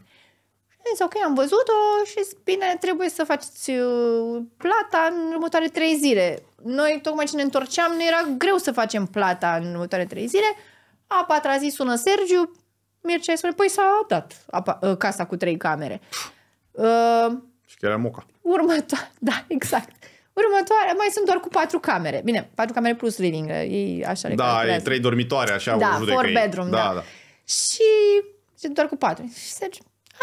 Zis, ok, am văzut-o și bine, trebuie să faceți uh, plata în următoare trei zile. Noi, tocmai ce ne întorceam, ne era greu să facem plata în următoare trei zile. A patra zi sună Sergiu, Mircea spune, păi s-a dat apa, ă, casa cu trei camere. Uh, și chiar era moca. Următoare, da, exact. Următoarea, mai sunt doar cu patru camere. Bine, patru camere plus living, ă, e așa Da, e trei dormitoare, așa da, four bedroom, da. da. da. Și, și doar cu patru. Și Sergiu,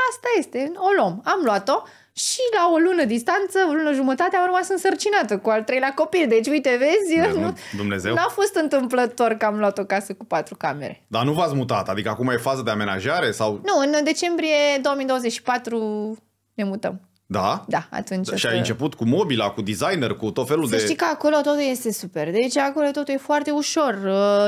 asta este, o luăm. Am luat-o, și la o lună distanță, o lună jumătate, am rămas însărcinată cu al treilea copil. Deci, uite, vezi, nu, Dumnezeu. n-a fost întâmplător că am luat o casă cu patru camere. Dar nu v-ați mutat? Adică acum e fază de amenajare? sau? Nu, în decembrie 2024 ne mutăm. Da? Da, atunci... Da, și ai început cu mobila, cu designer, cu tot felul să de... Să știi că acolo totul este super. Deci acolo totul e foarte ușor.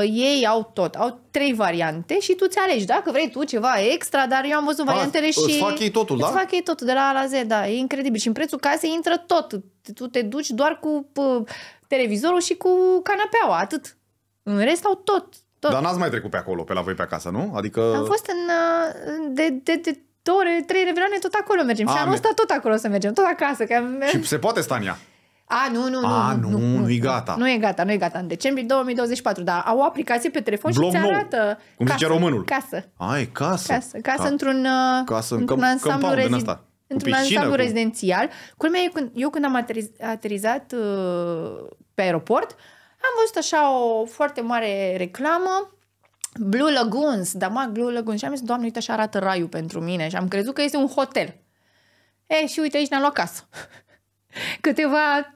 Uh, ei au tot. Au trei variante și tu ți alegi. Dacă vrei tu ceva extra, dar eu am văzut A, ah, variantele îți și... Îți fac ei totul, da? Îți fac ei totul, de la A la Z, da. E incredibil. Și în prețul casei intră tot. Tu te duci doar cu uh, televizorul și cu canapeaua, atât. În rest au tot. tot. Dar n-ați mai trecut pe acolo, pe la voi pe acasă, nu? Adică... Am fost în... Uh, de, de, de două ore, trei revelioane, tot acolo mergem. A, și anul ăsta da, tot acolo să mergem, tot acasă. Că am... Și se poate sta în ea. A, nu, nu, nu. A, nu, nu, nu, nu e gata. Nu e gata, nu e gata. În decembrie 2024, dar au o aplicație pe telefon Blog și ți arată. Nou, cum casă, zice românul. Casă. Ai, casă. Casă, casă într-un, uh, casă, într-un camp, ansamblu rezi... asta. Într-un ansamblu cu... rezidențial. Culmea e când, eu când am ateriz, aterizat uh, pe aeroport, am văzut așa o foarte mare reclamă Blue Lagoons, da, mă, Blue Lagoons. Și am zis, doamne, uite așa arată raiul pentru mine. Și am crezut că este un hotel. E, și uite aici ne-am luat casă. Câteva,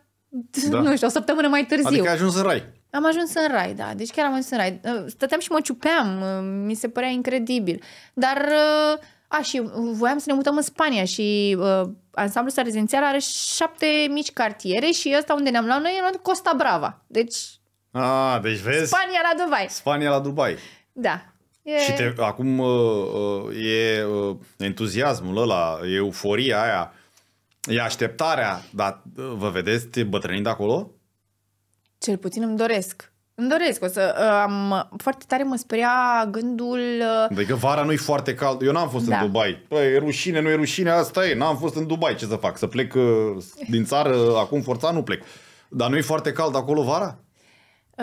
da. nu știu, o săptămână mai târziu. Adică ai ajuns în rai. Am ajuns în rai, da. Deci chiar am ajuns în rai. Uh, stăteam și mă ciupeam. Uh, mi se părea incredibil. Dar... Uh, a, și voiam să ne mutăm în Spania și uh, ansamblul sa rezidențial are șapte mici cartiere și ăsta unde ne-am luat noi e Costa Brava. Deci... A, deci vezi? Spania la Dubai. Spania la Dubai. Da. E... Și te, acum uh, uh, e uh, entuziasmul ăla, e euforia aia, e așteptarea, dar vă vedeți bătrânind acolo? Cel puțin îmi doresc. Îmi doresc, o să am, foarte tare mă speria gândul... Adică vara nu-i foarte cald, eu n-am fost da. în Dubai. Păi, e rușine, nu e rușine, asta e, n-am fost în Dubai, ce să fac, să plec din țară, acum forța nu plec. Dar nu e foarte cald acolo vara?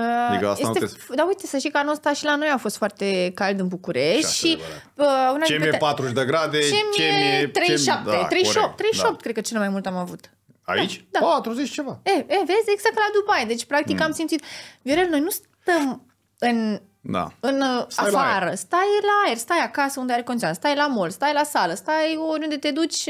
Adică, adică asta este, te... Da, uite, să știi că anul ăsta și la noi a fost foarte cald în București și... Da. Uh, una ce mi 40 de grade, ce mi 37, da, 38, 38 da. cred că cel mai mult am avut. Aici? Da. 40 da. ceva. E, e, vezi, exact la Dubai. Deci, practic, mm. am simțit... Viorel, noi nu stăm în da. În uh, stai afară, la stai la aer, stai acasă unde are condiționat, stai la mall, stai la sală, stai oriunde te duci,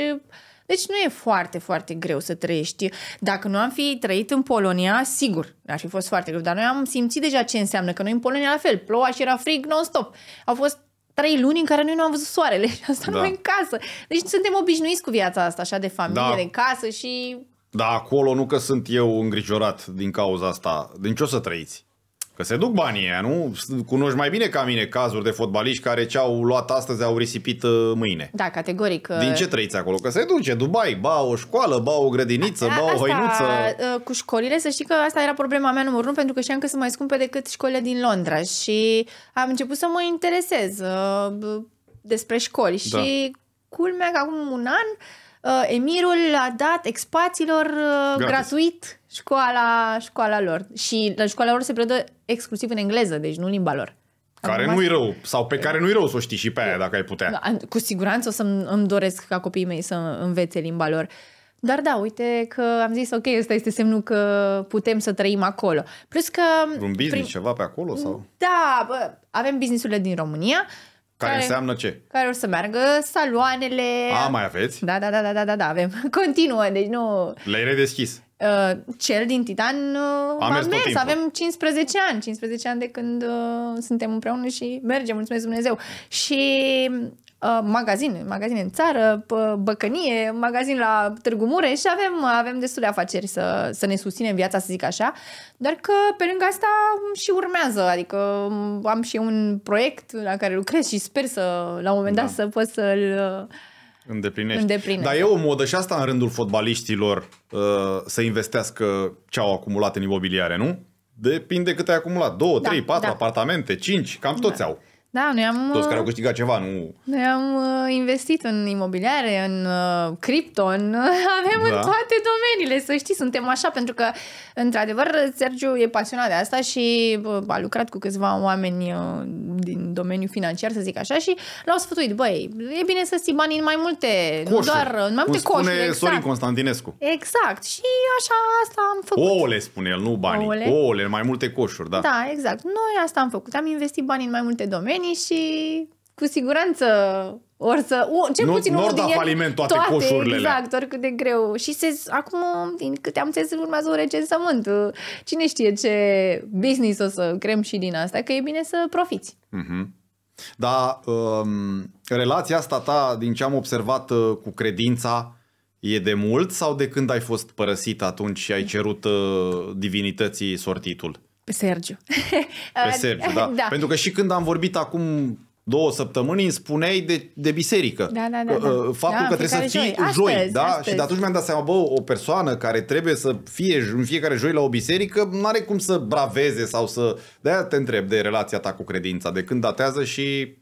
deci nu e foarte, foarte greu să trăiești. Dacă nu am fi trăit în Polonia, sigur, ar fi fost foarte greu, dar noi am simțit deja ce înseamnă, că noi în Polonia la fel, ploua și era frig non-stop. Au fost trei luni în care noi nu am văzut soarele și asta da. nu în casă. Deci suntem obișnuiți cu viața asta așa de familie, da. de casă și... Da, acolo nu că sunt eu îngrijorat din cauza asta. Din ce o să trăiți? Că se duc banii aia, nu? Cunoști mai bine ca mine cazuri de fotbaliști care ce-au luat astăzi au risipit uh, mâine. Da, categoric. Uh, din ce trăiți acolo? Că se duce Dubai, ba o școală, ba o grădiniță, ba o asta, hăinuță. Uh, cu școlile, să știi că asta era problema mea numărul 1, pentru că știam că sunt mai scumpe decât școlile din Londra și am început să mă interesez despre școli da. și culmea că acum un an Emirul a dat expațiilor uh, gratuit școala, școala lor. Și la școala lor se predă exclusiv în engleză, deci nu în limba lor. Care nu-i rău, sau pe care nu-i rău să o știi și pe aia dacă ai putea. Da, cu siguranță o să-mi îmi doresc ca copiii mei să învețe limba lor. Dar da, uite că am zis, ok, ăsta este semnul că putem să trăim acolo. Plus că... Un business, prim... ceva pe acolo? sau? Da, bă, avem businessurile din România. Care, care înseamnă ce? Care o să meargă, saloanele... A, mai aveți? Da, da, da, da, da, da, da avem. Continuă, deci nu... Le-ai redeschis? Uh, cel din Titan uh, a mers, mers. avem 15 ani, 15 ani de când uh, suntem împreună și mergem, mulțumesc Dumnezeu. Și uh, magazine, magazine în țară, băcănie, magazin la Târgu Mureș și avem, avem destule afaceri să, să ne susținem viața, să zic așa, doar că pe lângă asta și urmează, adică um, am și un proiect la care lucrez și sper să la un moment da. dat să pot să-l uh, Îndeplinești. Îndeplinești. Dar e o modă și asta în rândul fotbaliștilor uh, să investească ce au acumulat în imobiliare, nu? Depinde cât ai acumulat. 2, 3, 4 apartamente, 5, cam toți da. au. Da, noi am... Toți uh, care au câștigat ceva, nu... Noi am uh, investit în imobiliare, în uh, cripto, în, uh, avem da. în toate domeniile, să știi, suntem așa, pentru că, într-adevăr, Sergiu e pasionat de asta și uh, a lucrat cu câțiva oameni uh, din domeniul financiar, să zic așa, și l-au sfătuit, băi, e bine să ții bani în mai multe, coșuri. nu doar în mai multe Cum coșuri, exact. Sorin Constantinescu. Exact, și așa asta am făcut. Ouăle, spune el, nu banii, ouăle, în mai multe coșuri, da. Da, exact, noi asta am făcut, am investit bani în mai multe domenii, oamenii și cu siguranță or să... O, cel nu, puțin nu da faliment toate, toate coșurile Exact, oricât de greu. Și se, acum, din câte am înțeles, urmează un recensământ. Cine știe ce business o să creăm și din asta, că e bine să profiți. Mm-hmm. Dar um, relația asta ta, din ce am observat uh, cu credința, e de mult sau de când ai fost părăsit atunci și ai cerut uh, divinității sortitul? Pe Sergiu. Pe Sergiu, da. da. Pentru că și când am vorbit acum două săptămâni îmi spuneai de, de biserică. Da, da, da, da. Uh, uh, faptul da, că trebuie să fii joi, astăzi, joi da? Astăzi. Și de atunci mi-am dat seama, bă, o persoană care trebuie să fie în fiecare joi la o biserică, nu are cum să braveze sau să... de te întreb de relația ta cu credința, de când datează și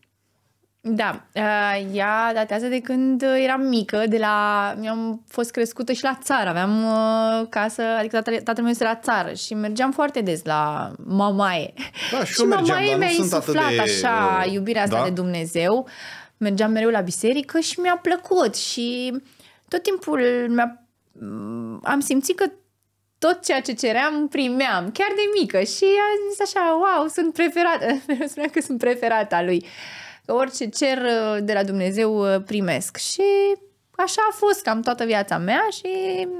da, uh, ea datează de când eram mică, de la... Eu am fost crescută și la țară, aveam uh, casă, adică tatăl, meu este la țară și mergeam foarte des la mamaie. Da, și, și eu mergeam, mamaie mi-a insuflat de... așa uh, iubirea asta da? de Dumnezeu. Mergeam mereu la biserică și mi-a plăcut și tot timpul mi-a... Mm, am simțit că tot ceea ce ceream primeam, chiar de mică și am zis așa, wow, sunt preferată, spunea că sunt preferata lui. Uh, că orice cer uh, de la Dumnezeu uh, primesc. Și așa a fost cam toată viața mea și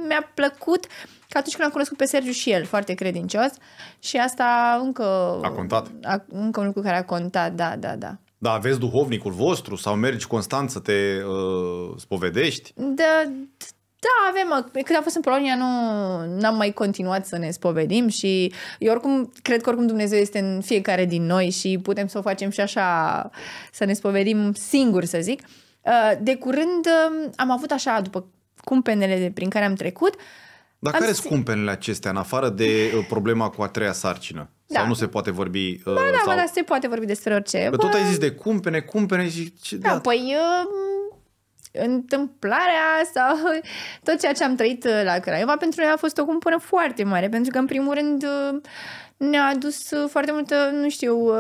mi-a plăcut că atunci când am cunoscut pe Sergiu și el, foarte credincios, și asta încă... A contat. A, încă un lucru care a contat, da, da, da. Da, aveți duhovnicul vostru sau mergi constant să te uh, spovedești? Da, da, avem. Când am fost în Polonia, nu am mai continuat să ne spovedim și eu oricum, cred că oricum Dumnezeu este în fiecare din noi și putem să o facem și așa, să ne spovedim singur să zic. Uh, de curând uh, am avut așa, după cumpenele de prin care am trecut, dar am care sunt cumpenele acestea, în afară de uh, problema cu a treia sarcină? Da. Sau nu se poate vorbi... Ba, uh, da, sau... da, se poate vorbi despre orice. Că tot ai zis de cumpene, cumpene și... și da, da, păi... Uh întâmplarea sau tot ceea ce am trăit uh, la Craiova pentru noi a fost o cumpără foarte mare, pentru că în primul rând uh, ne-a adus uh, foarte multă, nu știu,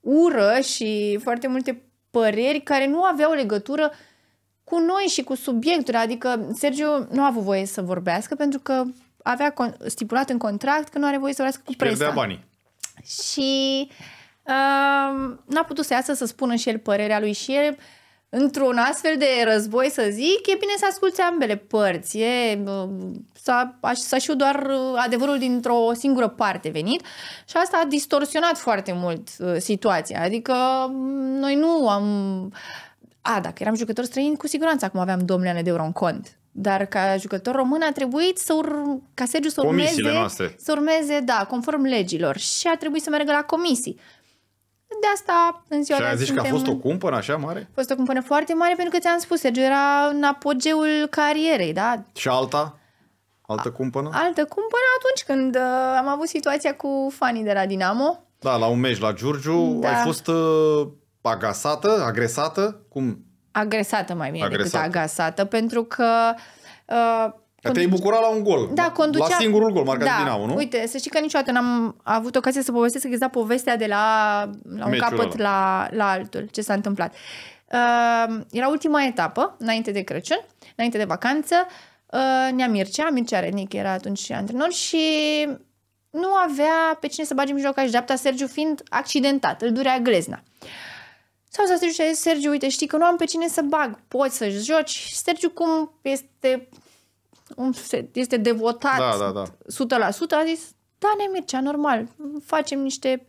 ură și foarte multe păreri care nu aveau legătură cu noi și cu subiectul. Adică Sergiu nu a avut voie să vorbească pentru că avea stipulat în contract că nu are voie să vorbească cu Și presa. banii. Și uh, n-a putut să iasă să spună și el părerea lui și el într-un astfel de război, să zic, e bine să asculți ambele părți. E, să, să știu doar uh, adevărul dintr-o singură parte venit și asta a distorsionat foarte mult uh, situația. Adică um, noi nu am... A, dacă eram jucător străin, cu siguranță acum aveam 2 milioane de euro în cont. Dar ca jucător român a trebuit să ur... ca Sergiu să urmeze, să urmeze, da, conform legilor și a trebuit să meargă la comisii de asta în ziua de azi. zici că a fost o cumpără așa mare? A fost o cumpără foarte mare pentru că ți-am spus, Sergiu era în apogeul carierei, da? Și alta? Altă cumpără? Altă cumpără atunci când uh, am avut situația cu fanii de la Dinamo. Da, la un meci la Giurgiu da. ai fost uh, agasată, agresată? Cum? Agresată mai bine agresată. decât agasată, pentru că uh, Condu- te-ai bucurat la un gol. Da, conducea... La singurul gol marcat da. Dinamo, nu? Uite, să știi că niciodată n-am avut ocazia să povestesc exact povestea de la, la un Meciul capăt la, la altul, ce s-a întâmplat. Uh, era ultima etapă, înainte de Crăciun, înainte de vacanță, uh, Nea Mircea, Mircea Renic era atunci antrenor și nu avea pe cine să bage în mijloc dreapta, Sergiu fiind accidentat, îl durea glezna. Sau să Sergiu Sergiu, uite, știi că nu am pe cine să bag, poți să joci. Sergiu, cum este este devotat da, da, da. 100%, a zis, da, ne merge, normal, facem niște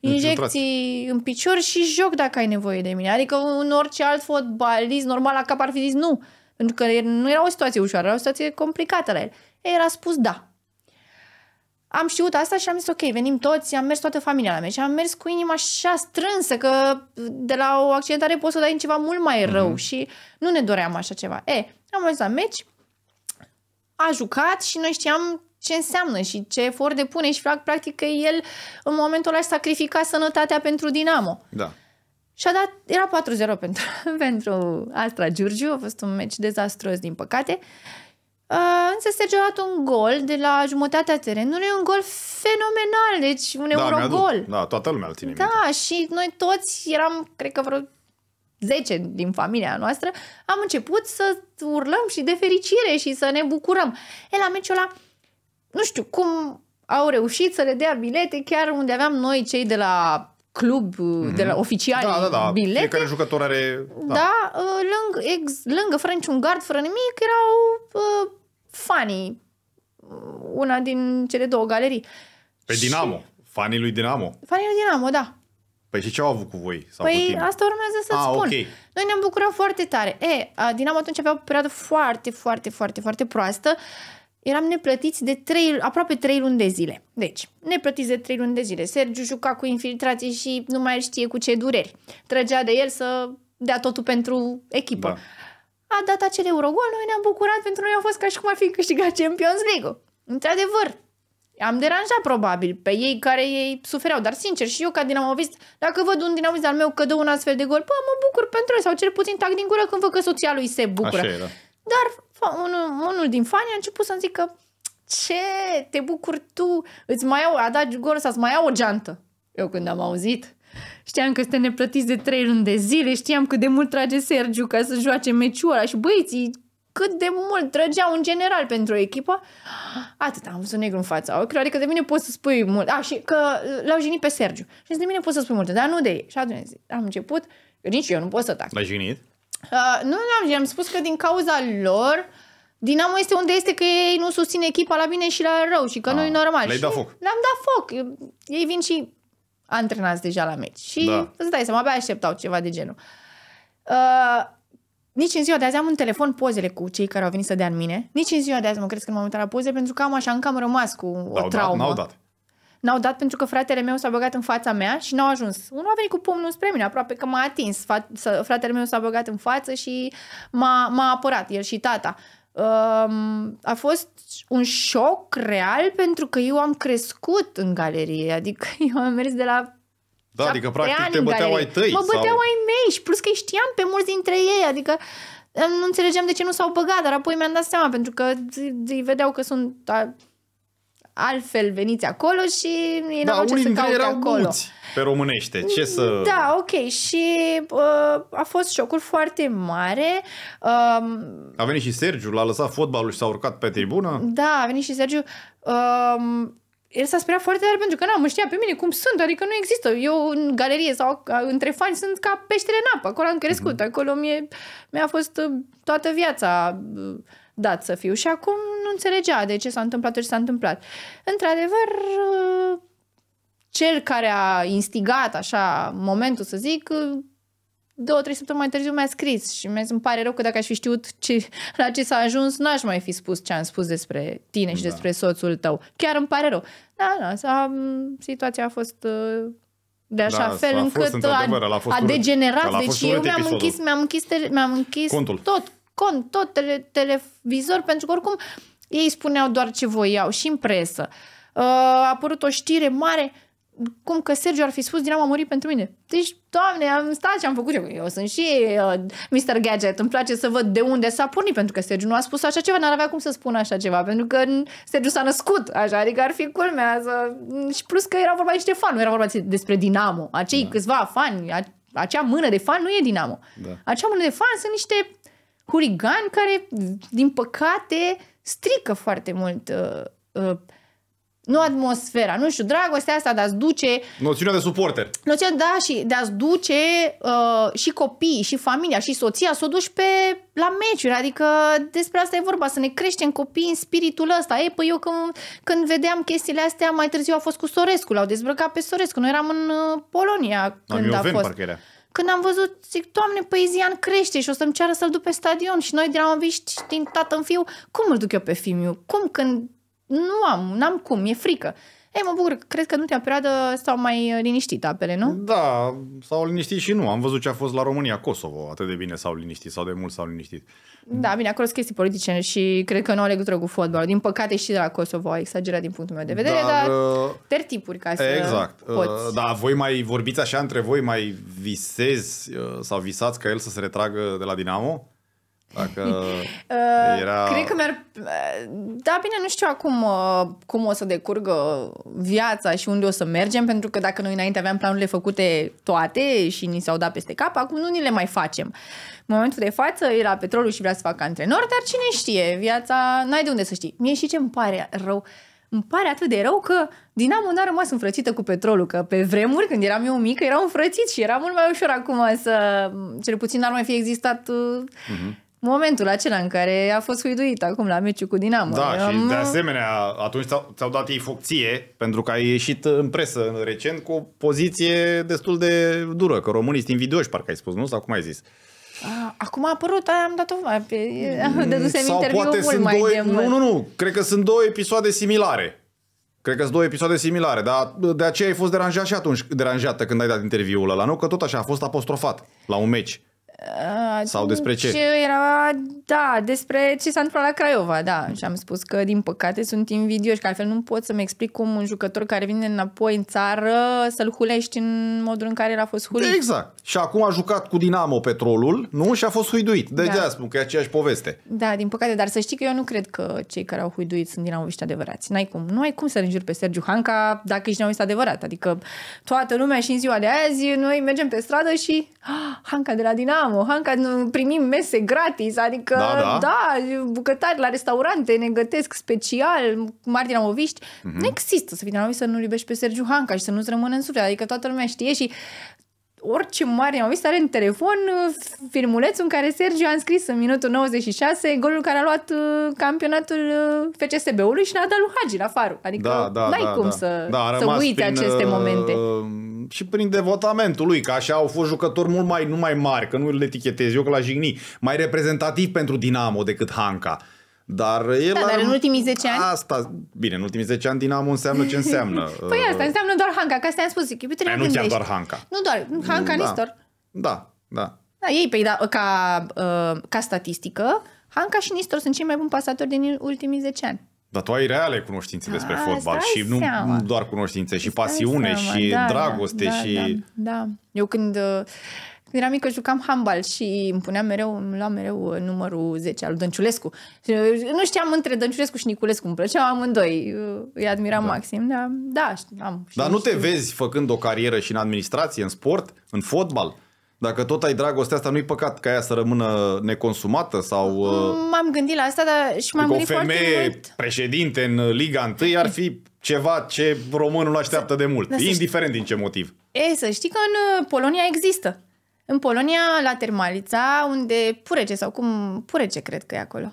injecții în picior și joc dacă ai nevoie de mine. Adică un orice alt fotbalist normal la cap ar fi zis nu, pentru că nu era o situație ușoară, era o situație complicată la el. Era spus da. Am știut asta și am zis ok, venim toți, am mers toată familia la și am mers cu inima așa strânsă că de la o accidentare poți să dai în ceva mult mai mhm. rău mm-hmm. și nu ne doream așa ceva. E, am ajuns la meci, a jucat și noi știam ce înseamnă și ce efort depune și practic că el în momentul ăla sacrifica sănătatea pentru Dinamo. Da. Și a dat, era 4-0 pentru, pentru Astra Giurgiu, a fost un meci dezastros din păcate. Uh, însă Sergio a dat un gol de la jumătatea terenului, un gol fenomenal, deci un da, eurogol. Da, toată lumea îl ține Da, minte. și noi toți eram, cred că vreo 10 din familia noastră, am început să urlăm și de fericire și să ne bucurăm. E la meciul ăla, nu știu cum au reușit să le dea bilete chiar unde aveam noi cei de la club mm-hmm. de la oficiali da, da, da. bilete. Fiecare jucător are... Da, da ă, lâng, ex, lângă, fără niciun gard, fără nimic, erau uh, fanii. Una din cele două galerii. Pe și... Dinamo. Fanii lui Dinamo. Fanii lui Dinamo, da. Păi și ce au avut cu voi? Sau păi cu tine? asta urmează să-ți ah, spun. Okay. Noi ne-am bucurat foarte tare. E, Dinamo atunci avea o perioadă foarte, foarte, foarte, foarte proastă. Eram neplătiți de trei, aproape 3 luni de zile. Deci, neplătiți de 3 luni de zile. Sergiu juca cu infiltrații și nu mai știe cu ce dureri. Trăgea de el să dea totul pentru echipă. Da. A dat acel Eurogol, noi ne-am bucurat, pentru noi a fost ca și cum ar fi câștigat Champions League-ul. Într-adevăr, am deranjat probabil pe ei care ei sufereau, dar sincer și eu ca dinamovist, dacă văd un dinamovist al meu că dă un astfel de gol, păi mă bucur pentru el sau cel puțin tac din gură când văd că soția lui se bucură. Așa era. Dar unul, unul din fani a început să-mi zică ce, te bucuri tu, îți mai au, a dat gol sau îți mai au o geantă. Eu când am auzit, Știam că este neplătiți de trei luni de zile, știam cât de mult trage Sergiu ca să joace meciul ăla și băieții cât de mult trăgeau în general pentru echipă, atât am văzut negru în fața ochilor, adică de mine poți să spui mult. A, și că l-au jignit pe Sergiu. Și de mine poți să spui multe, dar nu de ei. Și atunci am început, că nici eu nu pot să tac. L-ai jignit? Uh, nu l-am am spus că din cauza lor, Dinamo este unde este că ei nu susțin echipa la bine și la rău și că ah, nu e normal. Le-ai dat foc. Le-am dat foc. Ei vin și antrenați deja la meci. Și da. îți dai seama, abia așteptau ceva de genul. Uh, nici în ziua de azi am un telefon pozele cu cei care au venit să dea în mine. Nici în ziua de azi mă cred că m-am uitat la poze pentru că am așa încă am rămas cu o n-au traumă. Dat, n-au dat. N-au dat pentru că fratele meu s-a băgat în fața mea și n-au ajuns. Unul a venit cu pumnul spre mine, aproape că m-a atins. Fratele meu s-a băgat în față și m-a, m-a apărat, el și tata. Um, a fost un șoc real pentru că eu am crescut în galerie, adică eu am mers de la da, adică practic te băteau ai tăi. Mă băteau sau... ai mei și plus că îi știam pe mulți dintre ei, adică uh, nu înțelegeam de ce nu s-au băgat, dar apoi mi-am dat seama pentru că îi vedeau că sunt altfel veniți acolo și da, ei da, n-au ce să caute erau acolo. Buți pe românește, ce să... Da, ok, și uh, a fost șocul foarte mare. Uh, a venit și Sergiu, l-a lăsat fotbalul și s-a urcat pe tribună. Da, a venit și Sergiu. Uh, el s-a speriat foarte tare pentru că nu mă știa pe mine cum sunt, adică nu există. Eu în galerie sau între fani sunt ca peștele în apă, acolo am crescut, mm-hmm. acolo mie, mi-a fost uh, toată viața uh, dat să fiu și acum nu înțelegea de ce s-a întâmplat ce s-a întâmplat. Într-adevăr, uh, cel care a instigat așa momentul, să zic, două, trei săptămâni mai târziu mi-a scris și mi-a zis, îmi pare rău că dacă aș fi știut ce, la ce s-a ajuns, n-aș mai fi spus ce am spus despre tine și da. despre soțul tău. Chiar îmi pare rău. Da, da, s-a, situația a fost uh, de așa da, fel a încât fost, uh, a, a, fost a degenerat. deci eu mi-am închis, mi-am închis, tele, mi-am închis Contul. tot, cont, tot tele, televizor, pentru că oricum ei spuneau doar ce voiau și în presă. Uh, a apărut o știre mare, cum că Sergio ar fi spus din a murit pentru mine. Deci, doamne, am stat și am făcut eu. Eu sunt și uh, Mr. Gadget. Îmi place să văd de unde s-a pornit, pentru că Sergiu nu a spus așa ceva, n-ar avea cum să spună așa ceva, pentru că Sergiu s-a născut așa, adică ar fi culmea. Să... Și plus că era vorba de niște nu era vorba despre Dinamo. Acei da. câțiva fani, a, acea mână de fan nu e Dinamo. Da. Acea mână de fan sunt niște huligani care, din păcate, strică foarte mult uh, uh, nu atmosfera, nu știu, dragostea asta de a-ți duce... Noțiunea de suporter. Noțiunea, da, și de a-ți duce uh, și copiii, și familia, și soția, să o duci pe, la meciuri. Adică despre asta e vorba, să ne creștem copii, în spiritul ăsta. E, păi eu când, când vedeam chestiile astea, mai târziu a fost cu Sorescu, l-au dezbrăcat pe Sorescu. Noi eram în uh, Polonia când am a fost. Parcă era. Când am văzut, zic, Doamne, poezian păi crește și o să-mi ceară să-l duc pe stadion și noi de la viști din tată în fiu, cum îl duc eu pe fimiu? Cum când nu am, n-am cum, e frică. Ei, mă bucur, cred că în ultima perioadă s-au mai uh, liniștit apele, nu? Da, s-au liniștit și nu. Am văzut ce a fost la România, Kosovo, atât de bine s-au liniștit sau de mult s-au liniștit. Da, bine, acolo sunt chestii politice și cred că nu au legătură cu fotbalul. Din păcate și de la Kosovo a exagerat din punctul meu de vedere, dar, dar uh, tertipuri ca să Exact. Uh, poți. Da, voi mai vorbiți așa între voi, mai visezi sau visați ca el să se retragă de la Dinamo? Dacă uh, era... Cred că mi-ar... Da, bine, nu știu acum uh, cum o să decurgă viața și unde o să mergem, pentru că dacă noi înainte aveam planurile făcute toate și ni s-au dat peste cap, acum nu ni le mai facem. În momentul de față era petrolul și vrea să facă antrenor, dar cine știe, viața n-ai de unde să știi. Mie și ce îmi pare rău, îmi pare atât de rău că Dinamo n-a rămas înfrățită cu petrolul, că pe vremuri, când eram eu mică, erau înfrățiți și era mult mai ușor acum să... Cel puțin n-ar mai fi existat... Uh-huh momentul acela în care a fost huiduit acum la meciul cu Dinamo. Da, Am... și de asemenea, atunci ți-au, ți dat ei focție, pentru că ai ieșit în presă recent cu o poziție destul de dură, că românii sunt invidioși, parcă ai spus, nu? Sau cum ai zis? A, acum a apărut, aia am dat-o, mm, dădusem Sau interviu poate mult sunt mai doi, Nu, nu, nu, cred că sunt două episoade similare. Cred că sunt două episoade similare, dar de aceea ai fost deranjat și atunci, deranjată când ai dat interviul ăla, nu? Că tot așa a fost apostrofat la un meci. Uh, Sau despre ce? Era, da, despre ce s-a întâmplat la Craiova, da. Mm. Și am spus că, din păcate, sunt invidioși, că altfel nu pot să-mi explic cum un jucător care vine înapoi în țară să-l hulești în modul în care el a fost hulit. Da, exact. Și acum a jucat cu Dinamo Petrolul, nu? Și a fost huiduit. De da. spun că e aceeași poveste. Da, din păcate, dar să știi că eu nu cred că cei care au huiduit sunt din dinamoviști adevărați. N-ai cum. Nu ai cum să-l înjuri pe Sergiu Hanca dacă ești dinamovist adevărat. Adică toată lumea și în ziua de azi noi mergem pe stradă și ah, Hanca de la Dinamo mamă, Hanca, primim mese gratis, adică, da, da. da bucătari la restaurante ne gătesc special, Martina Moviști, Mm-hmm. Nu există să fii dinamovist să nu iubești pe Sergiu Hanca și să nu-ți rămână în suflet, adică toată lumea știe și orice mare am văzut are în telefon uh, filmulețul în care Sergiu a înscris în minutul 96 golul care a luat uh, campionatul uh, FCSB-ului și n a dat lui Hagi la faru. Adică da, da, n-ai da, cum da. să, da, să uite aceste momente. Uh, și prin devotamentul lui, că așa au fost jucători mult mai, nu mai mari, că nu îl etichetez eu că la jigni, mai reprezentativ pentru Dinamo decât Hanca. Dar el da, dar în ultimii 10 ani... Asta, bine, în ultimii 10 ani Dinamo înseamnă ce înseamnă. păi asta înseamnă doar Hanca, că asta am spus, Iubirea Nu chiar doar Hanca. Nu doar, Hanca, da. Nistor. Da, da. Da, ei, pe, păi da, ca, uh, ca statistică, Hanca și Nistor sunt cei mai buni pasatori din ultimii 10 ani. Dar tu ai reale cunoștințe da, despre ah, fotbal și nu seama. doar cunoștințe, și pasiune, seama. și da, da, dragoste. Da, și da, da. da, Eu când Uh, când eram mică jucam handbal și îmi puneam mereu, îmi luam mereu uh, numărul 10 al Dănciulescu. Uh, nu știam între Dănciulescu și Niculescu, îmi plăceau amândoi. Uh, îi admiram da. maxim, dar da, am. Dar nu știu. te vezi făcând o carieră și în administrație, în sport, în fotbal? Dacă tot ai dragostea asta, nu-i păcat ca ea să rămână neconsumată sau... Mm, m-am gândit la asta, dar și m-am adică foarte gândit o femeie foarte mult... președinte în Liga 1 ar fi ceva ce românul așteaptă de mult, indiferent știi... din ce motiv. E, să știi că în Polonia există în Polonia, la Termalița, unde Purece sau cum Purece cred că e acolo.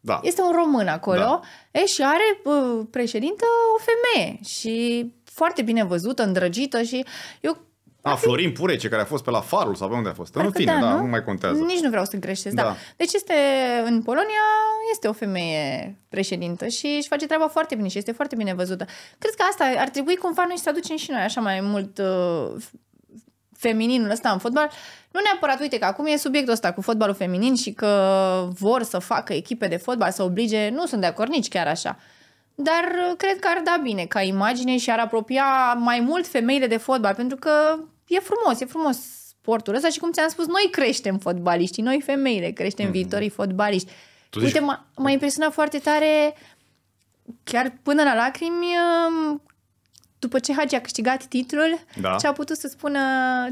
Da. Este un român acolo da. e, și are uh, președintă o femeie și foarte bine văzută, îndrăgită și eu a, Florin Purece, care a fost pe la Farul sau pe unde a fost. Parcă în fine, da, da, nu? nu mai contează. Nici nu vreau să greșesc, da. da. Deci este, în Polonia este o femeie președintă și își face treaba foarte bine și este foarte bine văzută. Cred că asta ar trebui cumva noi să aducem și noi așa mai mult uh, femininul ăsta în fotbal, nu neapărat, uite că acum e subiectul ăsta cu fotbalul feminin și că vor să facă echipe de fotbal, să oblige, nu sunt de acord nici chiar așa. Dar uh, cred că ar da bine ca imagine și ar apropia mai mult femeile de fotbal, pentru că e frumos, e frumos sportul ăsta și cum ți-am spus, noi creștem fotbaliștii, noi femeile creștem mm-hmm. viitorii fotbaliști. Tu Uite, m-a, m-a păi- impresionat foarte tare, chiar până la lacrimi, uh, după ce Hagi a câștigat titlul, da. ce a putut să spună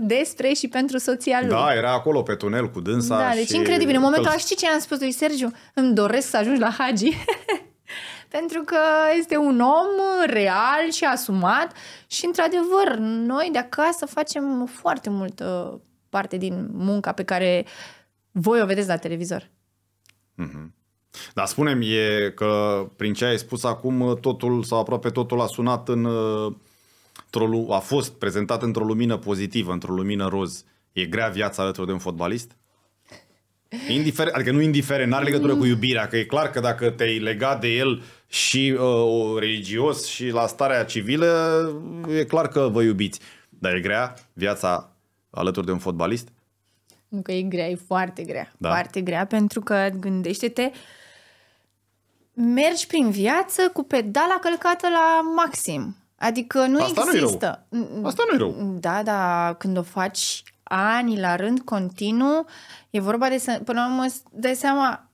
despre și pentru soția lui. Da, era acolo pe tunel cu dânsa. Da, deci și incredibil. În momentul ăla știi ce am spus lui Sergiu? Îmi doresc să ajungi la Hagi. pentru că este un om real și asumat și, într-adevăr, noi de acasă facem foarte multă parte din munca pe care voi o vedeți la televizor. Mm-hmm. Dar spunem e că prin ce ai spus acum totul sau aproape totul a sunat în uh, a fost prezentat într-o lumină pozitivă, într-o lumină roz. E grea viața alături de un fotbalist? Indiferent, adică nu indiferent, n-are legătură cu iubirea, că e clar că dacă te-ai legat de el și uh, religios și la starea civilă, e clar că vă iubiți. Dar e grea viața alături de un fotbalist? Nu că e grea, e foarte grea. Da. Foarte grea pentru că gândește-te uh, mergi prin viață cu pedala călcată la maxim. Adică nu Asta există. Nu Asta nu e rău. Da, da, când o faci ani la rând, continuu, e vorba de să, până la urmă, dai seama,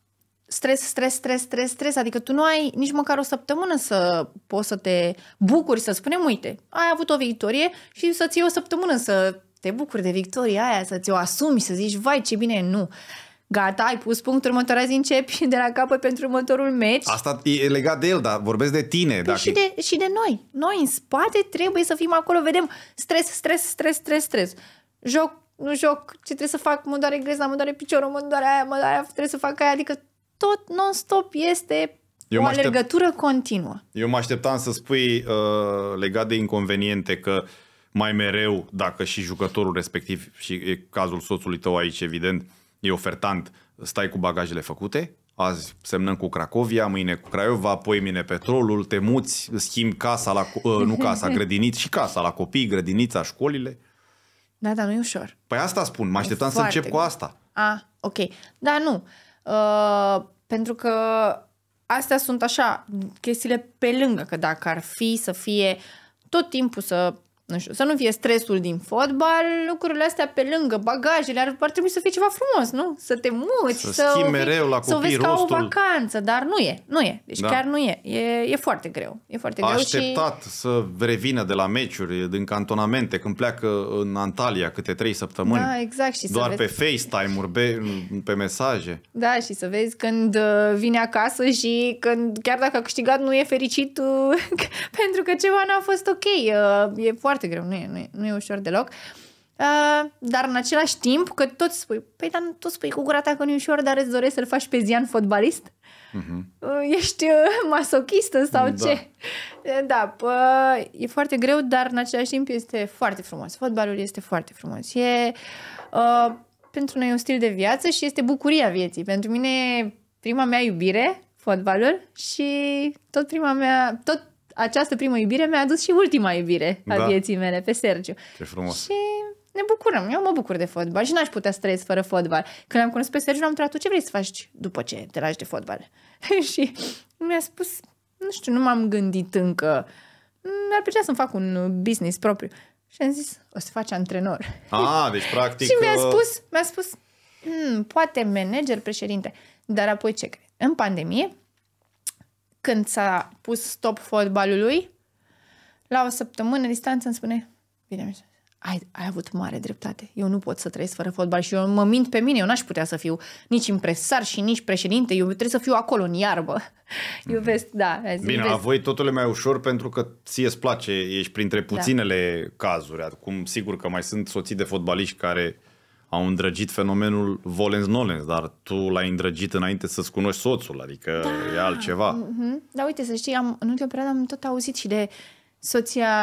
stres, stres, stres, stres, stres, adică tu nu ai nici măcar o săptămână să poți să te bucuri, să spunem, uite, ai avut o victorie și să-ți iei o săptămână să te bucuri de victoria aia, să-ți o asumi, să zici, vai, ce bine, nu gata, ai pus punctul următor, azi începi de la capăt pentru următorul meci. Asta e legat de el, dar vorbesc de tine. Păi dacă... și, de, și de noi. Noi în spate trebuie să fim acolo, vedem stres, stres, stres, stres, stres. Joc, nu joc, ce trebuie să fac, mă doare greza, mă doare piciorul, mă doare aia, mă doare aia, trebuie să fac aia, adică tot non-stop este eu o alergătură continuă. Eu mă așteptam să spui uh, legat de inconveniente că mai mereu, dacă și jucătorul respectiv, și e cazul soțului tău aici evident, uh, e ofertant, stai cu bagajele făcute, azi semnăm cu Cracovia, mâine cu Craiova, apoi mine petrolul, te muți, schimbi casa, la, ă, nu casa, grădiniți și casa la copii, grădinița, școlile. Da, dar nu e ușor. Păi asta spun, mă așteptam să încep cu asta. A, ok. Da, nu. Uh, pentru că astea sunt așa, chestiile pe lângă, că dacă ar fi să fie tot timpul să nu știu, să nu fie stresul din fotbal, lucrurile astea pe lângă, bagajele, ar, ar trebui să fie ceva frumos, nu? Să te muți, să, să o, mereu la copii, să o vezi rostul. ca o vacanță, dar nu e, nu e. Deci da. chiar nu e. e. E foarte greu. E foarte greu Așteptat și... să revină de la meciuri, din cantonamente, când pleacă în Antalya câte trei săptămâni, Da, exact. Și doar să vezi... pe FaceTime-uri, pe, pe mesaje. Da, și să vezi când uh, vine acasă și când, chiar dacă a câștigat, nu e fericit uh, pentru că ceva n-a fost ok. Uh, e foarte foarte greu, nu e, nu e, nu e ușor deloc. Uh, dar în același timp, că tot spui, păi dar tot spui cu gura ta că nu e ușor, dar îți dorești să-l faci pe zian fotbalist? Uh-huh. Uh, ești uh, masochistă sau da. ce? Uh, da, pă, e foarte greu, dar în același timp este foarte frumos. Fotbalul este foarte frumos. E, uh, pentru noi e un stil de viață și este bucuria vieții. Pentru mine prima mea iubire, fotbalul, și tot prima mea, tot această primă iubire mi-a adus și ultima iubire a da. vieții mele pe Sergiu. Ce frumos. Și ne bucurăm. Eu mă bucur de fotbal și n-aș putea să trăiesc fără fotbal. Când am cunoscut pe Sergiu, am întrebat, tu ce vrei să faci după ce te lași de fotbal? și mi-a spus, nu știu, nu m-am gândit încă. Mi-ar plăcea să-mi fac un business propriu. Și am zis, o să faci antrenor. Ah, deci practic... și mi-a uh, spus, mi-a spus, hmm, poate manager, președinte. Dar apoi ce crezi? În pandemie, când s-a pus stop fotbalului, la o săptămână distanță îmi spune, bine, ai, ai avut mare dreptate. Eu nu pot să trăiesc fără fotbal și eu mă mint pe mine. Eu n-aș putea să fiu nici impresar și nici președinte. Eu trebuie să fiu acolo, în iarbă. Mm-hmm. Iubesc, da. Azi, Bine, iubesc. la voi totul e mai ușor pentru că ție îți place. Ești printre da. puținele da. cazuri. Acum, sigur că mai sunt soții de fotbaliști care au îndrăgit fenomenul volens nolens, dar tu l-ai îndrăgit înainte să-ți cunoști soțul, adică da. e altceva. Mm-hmm. Da, uite, să știi, am, în ultima perioadă am tot auzit și de soția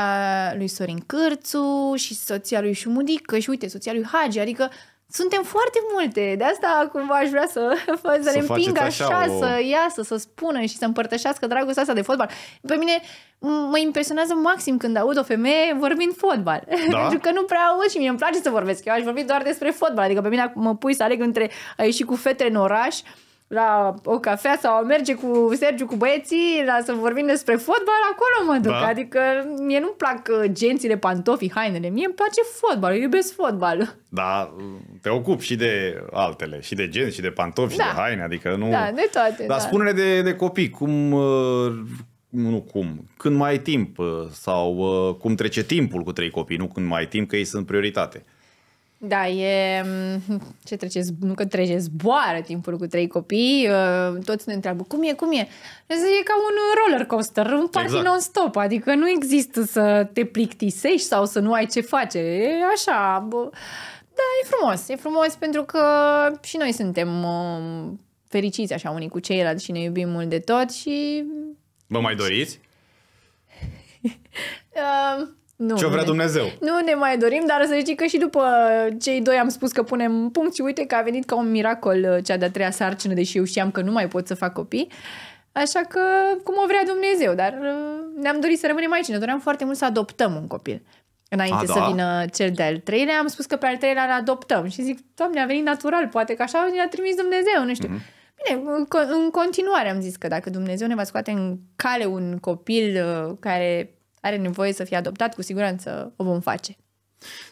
lui Sorin Cârțu și soția lui Șumudică și uite, soția lui Hagi, adică suntem foarte multe, de asta cumva aș vrea să, să, să le împing așa, așa o... să iasă, să spună și să împărtășească dragostea asta de fotbal. Pe mine mă impresionează maxim când aud o femeie vorbind fotbal. Da? Pentru că nu prea aud și mie îmi place să vorbesc. Eu aș vorbi doar despre fotbal. Adică pe mine mă pui să aleg între a ieși cu fetele în oraș la o cafea sau a merge cu Sergiu, cu băieții, la să vorbim despre fotbal, acolo mă duc. Da. Adică mie nu-mi plac uh, gențile, pantofii, hainele. Mie îmi place fotbalul, iubesc fotbalul. Da, te ocup și de altele, și de genți, și de pantofi, da. și de haine, adică nu... Da, de toate. Dar da. spune-ne de, de copii, cum, uh, nu cum, când mai ai timp uh, sau cum trece timpul cu trei copii, nu când mai ai timp, că ei sunt prioritate. Da, e... Mm, ce trece? Nu că trece, zboară timpul cu trei copii. Uh, toți ne întreabă, cum e, cum e? E ca un roller coaster, un party exact. non-stop. Adică nu există să te plictisești sau să nu ai ce face. E așa... Bă. Da, e frumos. E frumos pentru că și noi suntem uh, fericiți așa unii cu ceilalți și ne iubim mult de tot și... Vă mai doriți? uh, nu, ce vrea Dumnezeu. Nu ne mai dorim, dar să știi că și după cei doi am spus că punem punct și uite că a venit ca un miracol uh, cea de-a treia sarcină, deși eu știam că nu mai pot să fac copii. Așa că, cum o vrea Dumnezeu, dar uh, ne-am dorit să rămânem aici. Ne doream foarte mult să adoptăm un copil. Înainte a, da? să vină cel de-al treilea, am spus că pe al treilea îl adoptăm. Și zic, Doamne, a venit natural, poate că așa ne-a trimis Dumnezeu, nu știu. Mm-hmm. Bine, în continuare am zis că dacă Dumnezeu ne va scoate în cale un copil uh, care are nevoie să fie adoptat, cu siguranță o vom face.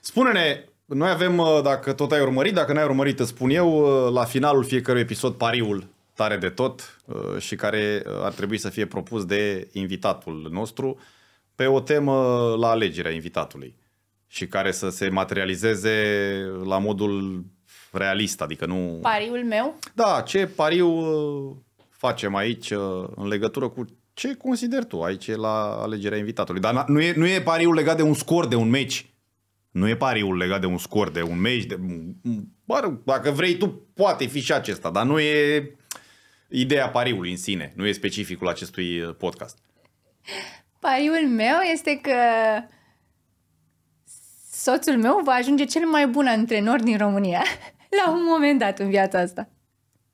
Spune-ne, noi avem, uh, dacă tot ai urmărit, dacă n-ai urmărit, te spun eu, uh, la finalul fiecărui episod pariul tare de tot uh, și care ar trebui să fie propus de invitatul nostru pe o temă la alegerea invitatului și care să se materializeze la modul realist, adică nu... Pariul meu? Da, ce pariu facem aici în legătură cu ce consider tu aici la alegerea invitatului. Dar nu e, nu e pariul legat de un scor, de un meci. Nu e pariul legat de un scor, de un meci. De... dacă vrei tu, poate fi și acesta, dar nu e ideea pariului în sine. Nu e specificul acestui uh, podcast. Pariul meu este că soțul meu va ajunge cel mai bun antrenor din România la un moment dat în viața asta.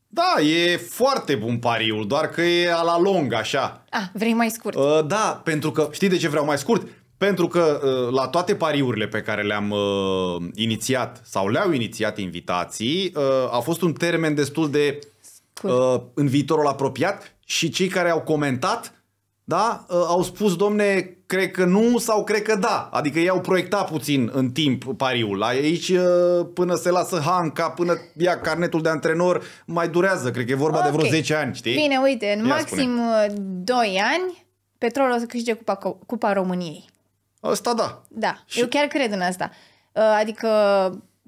Da, e foarte bun pariul, doar că e a la lung, așa. A, ah, vrei mai scurt. Uh, da, pentru că, știi de ce vreau mai scurt? Pentru că uh, la toate pariurile pe care le-am uh, inițiat sau le-au inițiat invitații, uh, a fost un termen destul de uh, în viitorul apropiat și cei care au comentat, da, uh, au spus, domne, cred că nu sau cred că da. Adică i-au proiectat puțin în timp pariul. Aici uh, până se lasă Hanca, până ia carnetul de antrenor, mai durează. Cred că e vorba okay. de vreo 10 ani, știi? Bine, uite, în ia maxim spune. Uh, 2 ani Petrol o să câștige Cupa, Cupa României. Asta da. Da, și... eu chiar cred în asta. Uh, adică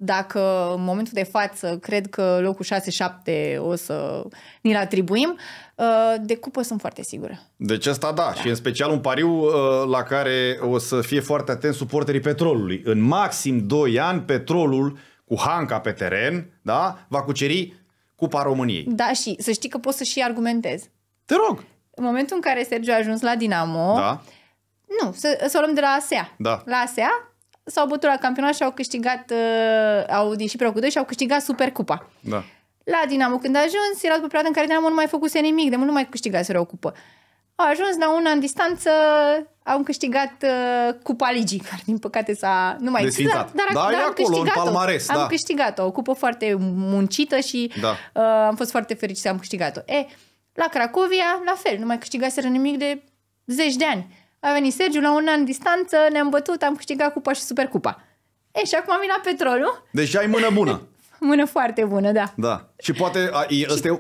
dacă în momentul de față cred că locul 6-7 o să ni-l atribuim, uh, de cupă sunt foarte sigură. Deci asta da, da. și în special un pariu uh, la care o să fie foarte atent suporterii petrolului. În maxim 2 ani petrolul cu Hanca pe teren, da, va cuceri Cupa României. Da, și să știi că poți să și argumentezi. Te rog! În momentul în care Sergiu a ajuns la Dinamo, da. nu, să, să o luăm de la ASEA. Da. La ASEA s-au bătut la campionat și au câștigat, uh, au ieșit pe locul 2 și au câștigat Supercupa. Da. La Dinamo când a ajuns, era după perioada în care Dinamo nu mai făcuse nimic, de mult nu mai câștigase o cupă. Au ajuns la un an în distanță, au câștigat uh, Cupa Ligii, care din păcate s-a... Nu mai existat, Dar, dar, da, dar am câștigat-o. Palmares, am da. câștigat-o. O cupă foarte muncită și da. uh, am fost foarte fericit să am câștigat-o. E, la Cracovia, la fel, nu mai câștigaseră nimic de zeci de ani. A venit Sergiu la un an distanță, ne-am bătut, am câștigat cupa și supercupa. E, și acum am la petrolu. Deci ai mână bună. mână foarte bună, da. Da. Și poate,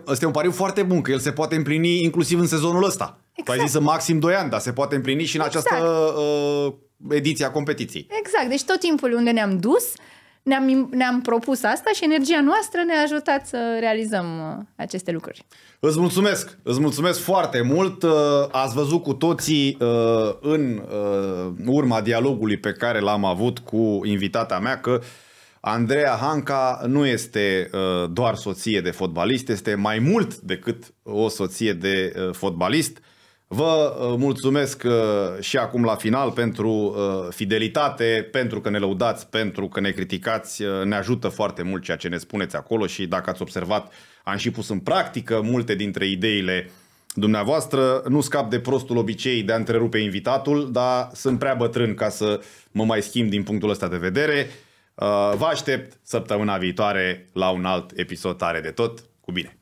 este un pariu foarte bun, că el se poate împlini inclusiv în sezonul ăsta. Păi exact. Tu ai zis maxim 2 ani, dar se poate împlini și în exact. această uh, ediție a competiției. Exact, deci tot timpul unde ne-am dus, uh, ne-am, ne-am propus asta și energia noastră ne-a ajutat să realizăm uh, aceste lucruri. Îți mulțumesc! Îți mulțumesc foarte mult! Uh, ați văzut cu toții uh, în urma dialogului pe care l-am avut cu invitata mea că Andreea Hanca nu este doar soție de fotbalist, este mai mult decât o soție de fotbalist. Vă uh, mulțumesc uh, și acum la final pentru uh, fidelitate, pentru că ne lăudați, pentru că ne criticați. Ne ajută foarte mult ceea ce ne spuneți acolo și dacă ați observat, am și pus în practică multe dintre ideile dumneavoastră. Nu scap de prostul obicei de a întrerupe invitatul, dar sunt prea bătrân ca să mă mai schimb din punctul ăsta de vedere. Vă aștept săptămâna viitoare la un alt episod tare de tot. Cu bine!